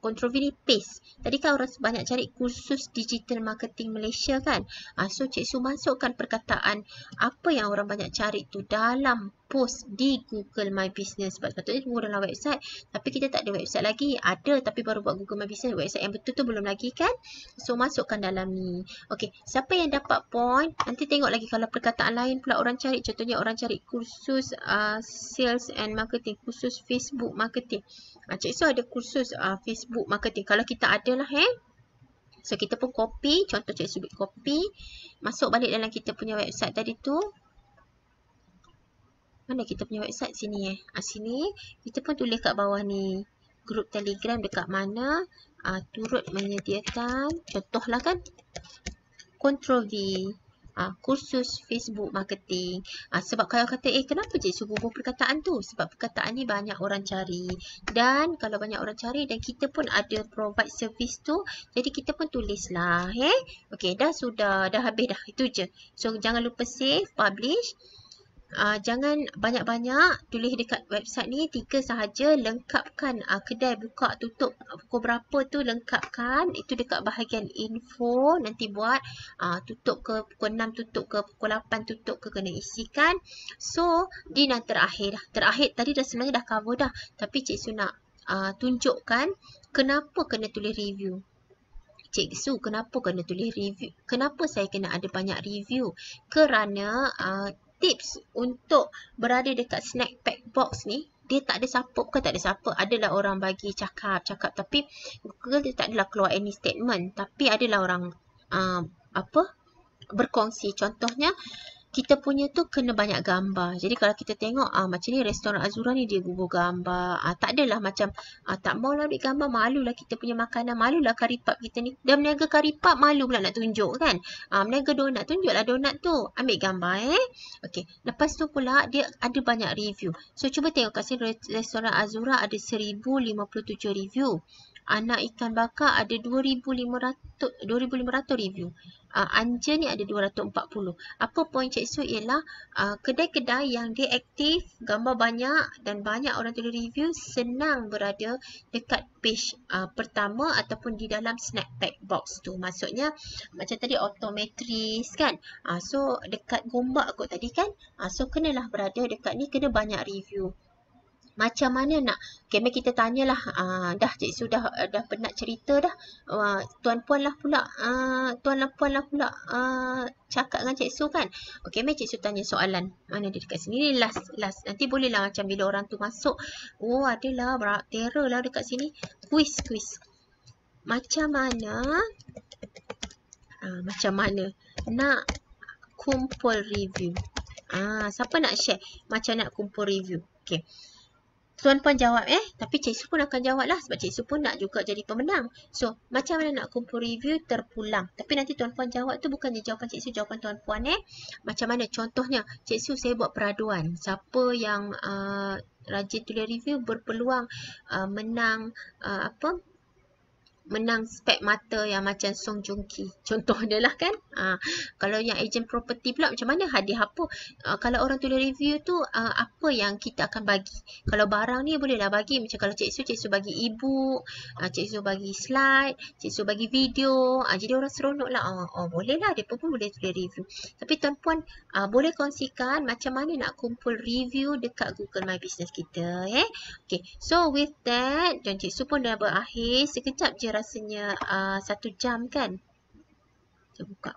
control V ni paste. Tadi kan orang banyak cari kursus digital marketing Malaysia kan? Uh, so, cik Su masukkan perkataan apa yang orang banyak cari tu dalam post di Google My Business sebab sepatutnya tunggu dalam website tapi kita tak ada website lagi ada tapi baru buat Google My Business website yang betul tu belum lagi kan so masukkan dalam ni Okey, siapa yang dapat point nanti tengok lagi kalau perkataan lain pula orang cari contohnya orang cari kursus uh, sales and marketing kursus Facebook marketing macam ah, so ada kursus uh, Facebook marketing kalau kita ada lah eh so kita pun copy contoh cik subit copy masuk balik dalam kita punya website tadi tu mana kita punya website sini eh? Ha, sini kita pun tulis kat bawah ni. Grup telegram dekat mana. Ha, turut menyediakan. contoh lah kan. Ctrl V. Ha, ah, kursus Facebook Marketing. Ha, sebab kalau kata, eh kenapa je suruh buku perkataan tu? Sebab perkataan ni banyak orang cari. Dan kalau banyak orang cari dan kita pun ada provide service tu. Jadi kita pun tulis lah Eh? Okay, dah sudah. Dah habis dah. Itu je. So, jangan lupa save, publish uh, jangan banyak-banyak tulis dekat website ni tiga sahaja lengkapkan uh, kedai buka tutup ah, pukul berapa tu lengkapkan itu dekat bahagian info nanti buat uh, tutup ke pukul 6 tutup ke pukul 8 tutup ke kena isikan so di dan terakhir dah terakhir tadi dah sebenarnya dah cover dah tapi cik Su nak uh, tunjukkan kenapa kena tulis review Cik Su, kenapa kena tulis review? Kenapa saya kena ada banyak review? Kerana uh, tips untuk berada dekat snack pack box ni dia tak ada siapa bukan tak ada siapa adalah orang bagi cakap cakap tapi Google dia tak adalah keluar any statement tapi adalah orang uh, apa berkongsi contohnya kita punya tu kena banyak gambar. Jadi kalau kita tengok ah, macam ni restoran Azura ni dia gugur gambar. Ah, tak adalah macam ah, tak mahu lah ambil gambar. lah kita punya makanan. malu lah karipap kita ni. Dah meniaga karipap malu pula nak tunjuk kan. Ah, meniaga donat tunjuklah donat tu. Ambil gambar eh. Okey. Lepas tu pula dia ada banyak review. So cuba tengok kat sini restoran Azura ada 1057 review anak ikan bakar ada 2500 2500 review. Uh, Anja ni ada 240. Apa poin Cik Su ialah uh, kedai-kedai yang dia aktif, gambar banyak dan banyak orang tulis review senang berada dekat page uh, pertama ataupun di dalam snack pack box tu. Maksudnya macam tadi otometris kan. Uh, so dekat gombak kot tadi kan. Uh, so kenalah berada dekat ni kena banyak review macam mana nak okay, mari kita tanyalah uh, ah, dah cik sudah dah, dah penat cerita dah uh, tuan puan lah pula uh, tuan lah puan lah pula uh, cakap dengan cik su kan okey mari cik su tanya soalan mana dia dekat sini last last nanti boleh lah macam bila orang tu masuk oh adalah berat teror lah dekat sini quiz quiz macam mana uh, macam mana nak kumpul review Ah, siapa nak share macam nak kumpul review okey Tuan puan jawab eh. Tapi Cik Su pun akan jawab lah. Sebab Cik Su pun nak juga jadi pemenang. So, macam mana nak kumpul review terpulang. Tapi nanti Tuan Puan jawab tu bukan jawapan Cik Su, jawapan Tuan Puan eh. Macam mana? Contohnya, Cik Su saya buat peraduan. Siapa yang uh, rajin tulis review berpeluang uh, menang uh, apa menang spek mata yang macam Song Joong Ki. Contoh dia lah kan. Ha, kalau yang ejen property pula macam mana hadiah apa. Ha, kalau orang tulis review tu ha, apa yang kita akan bagi. Kalau barang ni bolehlah bagi. Macam kalau Cik Su, Cik Su bagi e-book. Ha, Cik Su bagi slide. Cik Su bagi video. Ha, jadi orang seronok lah. Oh, oh bolehlah. Dia pun boleh tulis review. Tapi tuan puan ha, boleh kongsikan macam mana nak kumpul review dekat Google My Business kita. Eh? Okay. So with that, Tuan Cik Su pun dah berakhir. Sekejap je rasanya uh, satu jam kan. Kita buka.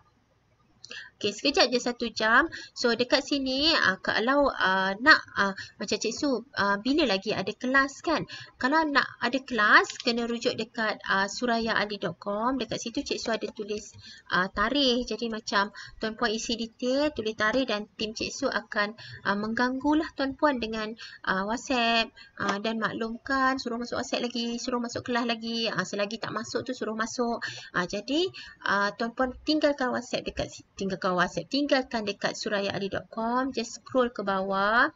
Okey, sekejap je satu jam. So, dekat sini, uh, ah, kalau uh, nak, uh, macam Cik Su, uh, ah, bila lagi ada kelas kan? Kalau nak ada kelas, kena rujuk dekat uh, surayaali.com. Dekat situ Cik Su ada tulis uh, tarikh. Jadi, macam Tuan Puan isi detail, tulis tarikh dan tim Cik Su akan uh, mengganggulah Tuan Puan dengan uh, WhatsApp uh, dan maklumkan, suruh masuk WhatsApp lagi, suruh masuk kelas lagi. Uh, selagi tak masuk tu, suruh masuk. Uh, jadi, uh, Tuan Puan tinggalkan WhatsApp dekat tinggalkan akan WhatsApp. Tinggalkan dekat surayaali.com. Just scroll ke bawah.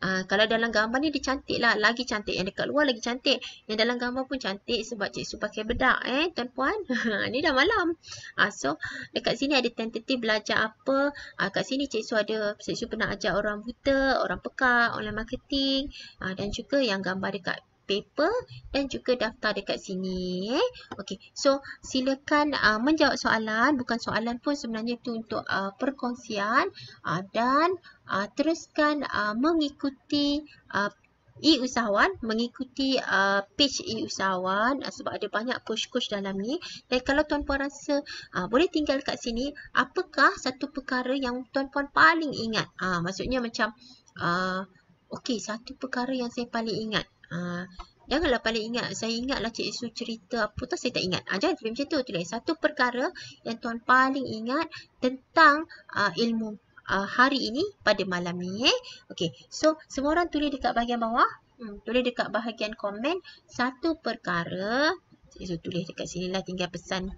Uh, kalau dalam gambar ni dia cantik lah. Lagi cantik. Yang dekat luar lagi cantik. Yang dalam gambar pun cantik sebab cik Su pakai bedak eh tuan puan. ni dah malam. Uh, so dekat sini ada tentatif belajar apa. Uh, kat sini cik Su ada. Cik Su pernah ajar orang buta, orang pekat, online marketing. Uh, dan juga yang gambar dekat paper dan juga daftar dekat sini. Eh? Okey, so silakan uh, menjawab soalan. Bukan soalan pun sebenarnya itu untuk uh, perkongsian uh, dan uh, teruskan uh, mengikuti uh, e-usahawan, mengikuti uh, page e-usahawan uh, sebab ada banyak coach-coach dalam ni. Dan kalau tuan-puan rasa uh, boleh tinggal kat sini, apakah satu perkara yang tuan-puan paling ingat? Uh, maksudnya macam... Uh, Okey, satu perkara yang saya paling ingat. Ah, janganlah paling ingat. Saya ingatlah Cik Su cerita apa tu saya tak ingat. Ha, jangan tulis macam tu. Tulis satu perkara yang tuan paling ingat tentang uh, ilmu uh, hari ini pada malam ni. Eh? Okay. So, semua orang tulis dekat bahagian bawah. Hmm, tulis dekat bahagian komen. Satu perkara. Cik Su tulis dekat sini lah tinggal pesan.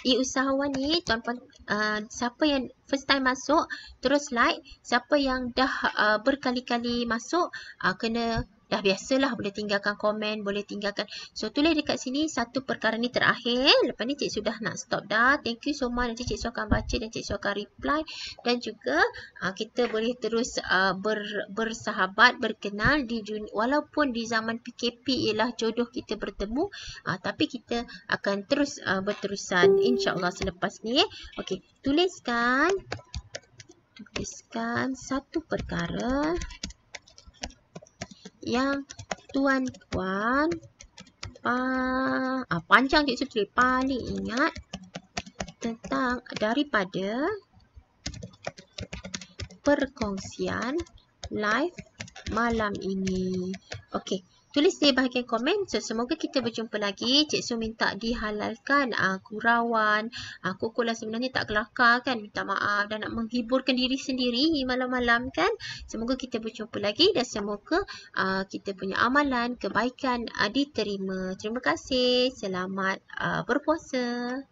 I usahawan ni tuan-tuan Ah, siapa yang first time masuk terus like siapa yang dah uh, berkali-kali masuk uh, kena Dah biasalah boleh tinggalkan komen, boleh tinggalkan. So, tulis dekat sini satu perkara ni terakhir. Lepas ni cik sudah nak stop dah. Thank you so much. Nanti cik suka baca dan cik suka reply. Dan juga ha, kita boleh terus uh, ber, bersahabat, berkenal. di dunia. Walaupun di zaman PKP ialah jodoh kita bertemu. Uh, tapi kita akan terus uh, berterusan. InsyaAllah selepas ni. Eh. Okey, tuliskan. Tuliskan satu perkara yang tuan-tuan pa, ah, panjang cik sutri paling ingat tentang daripada perkongsian live malam ini. Okey. Tulis di bahagian komen. So, semoga kita berjumpa lagi. Cik Su minta dihalalkan uh, ah, kurawan. Uh, ah, Kukul lah sebenarnya tak kelakar kan. Minta maaf dan nak menghiburkan diri sendiri malam-malam kan. Semoga kita berjumpa lagi dan semoga uh, kita punya amalan, kebaikan uh, diterima. Terima kasih. Selamat uh, berpuasa.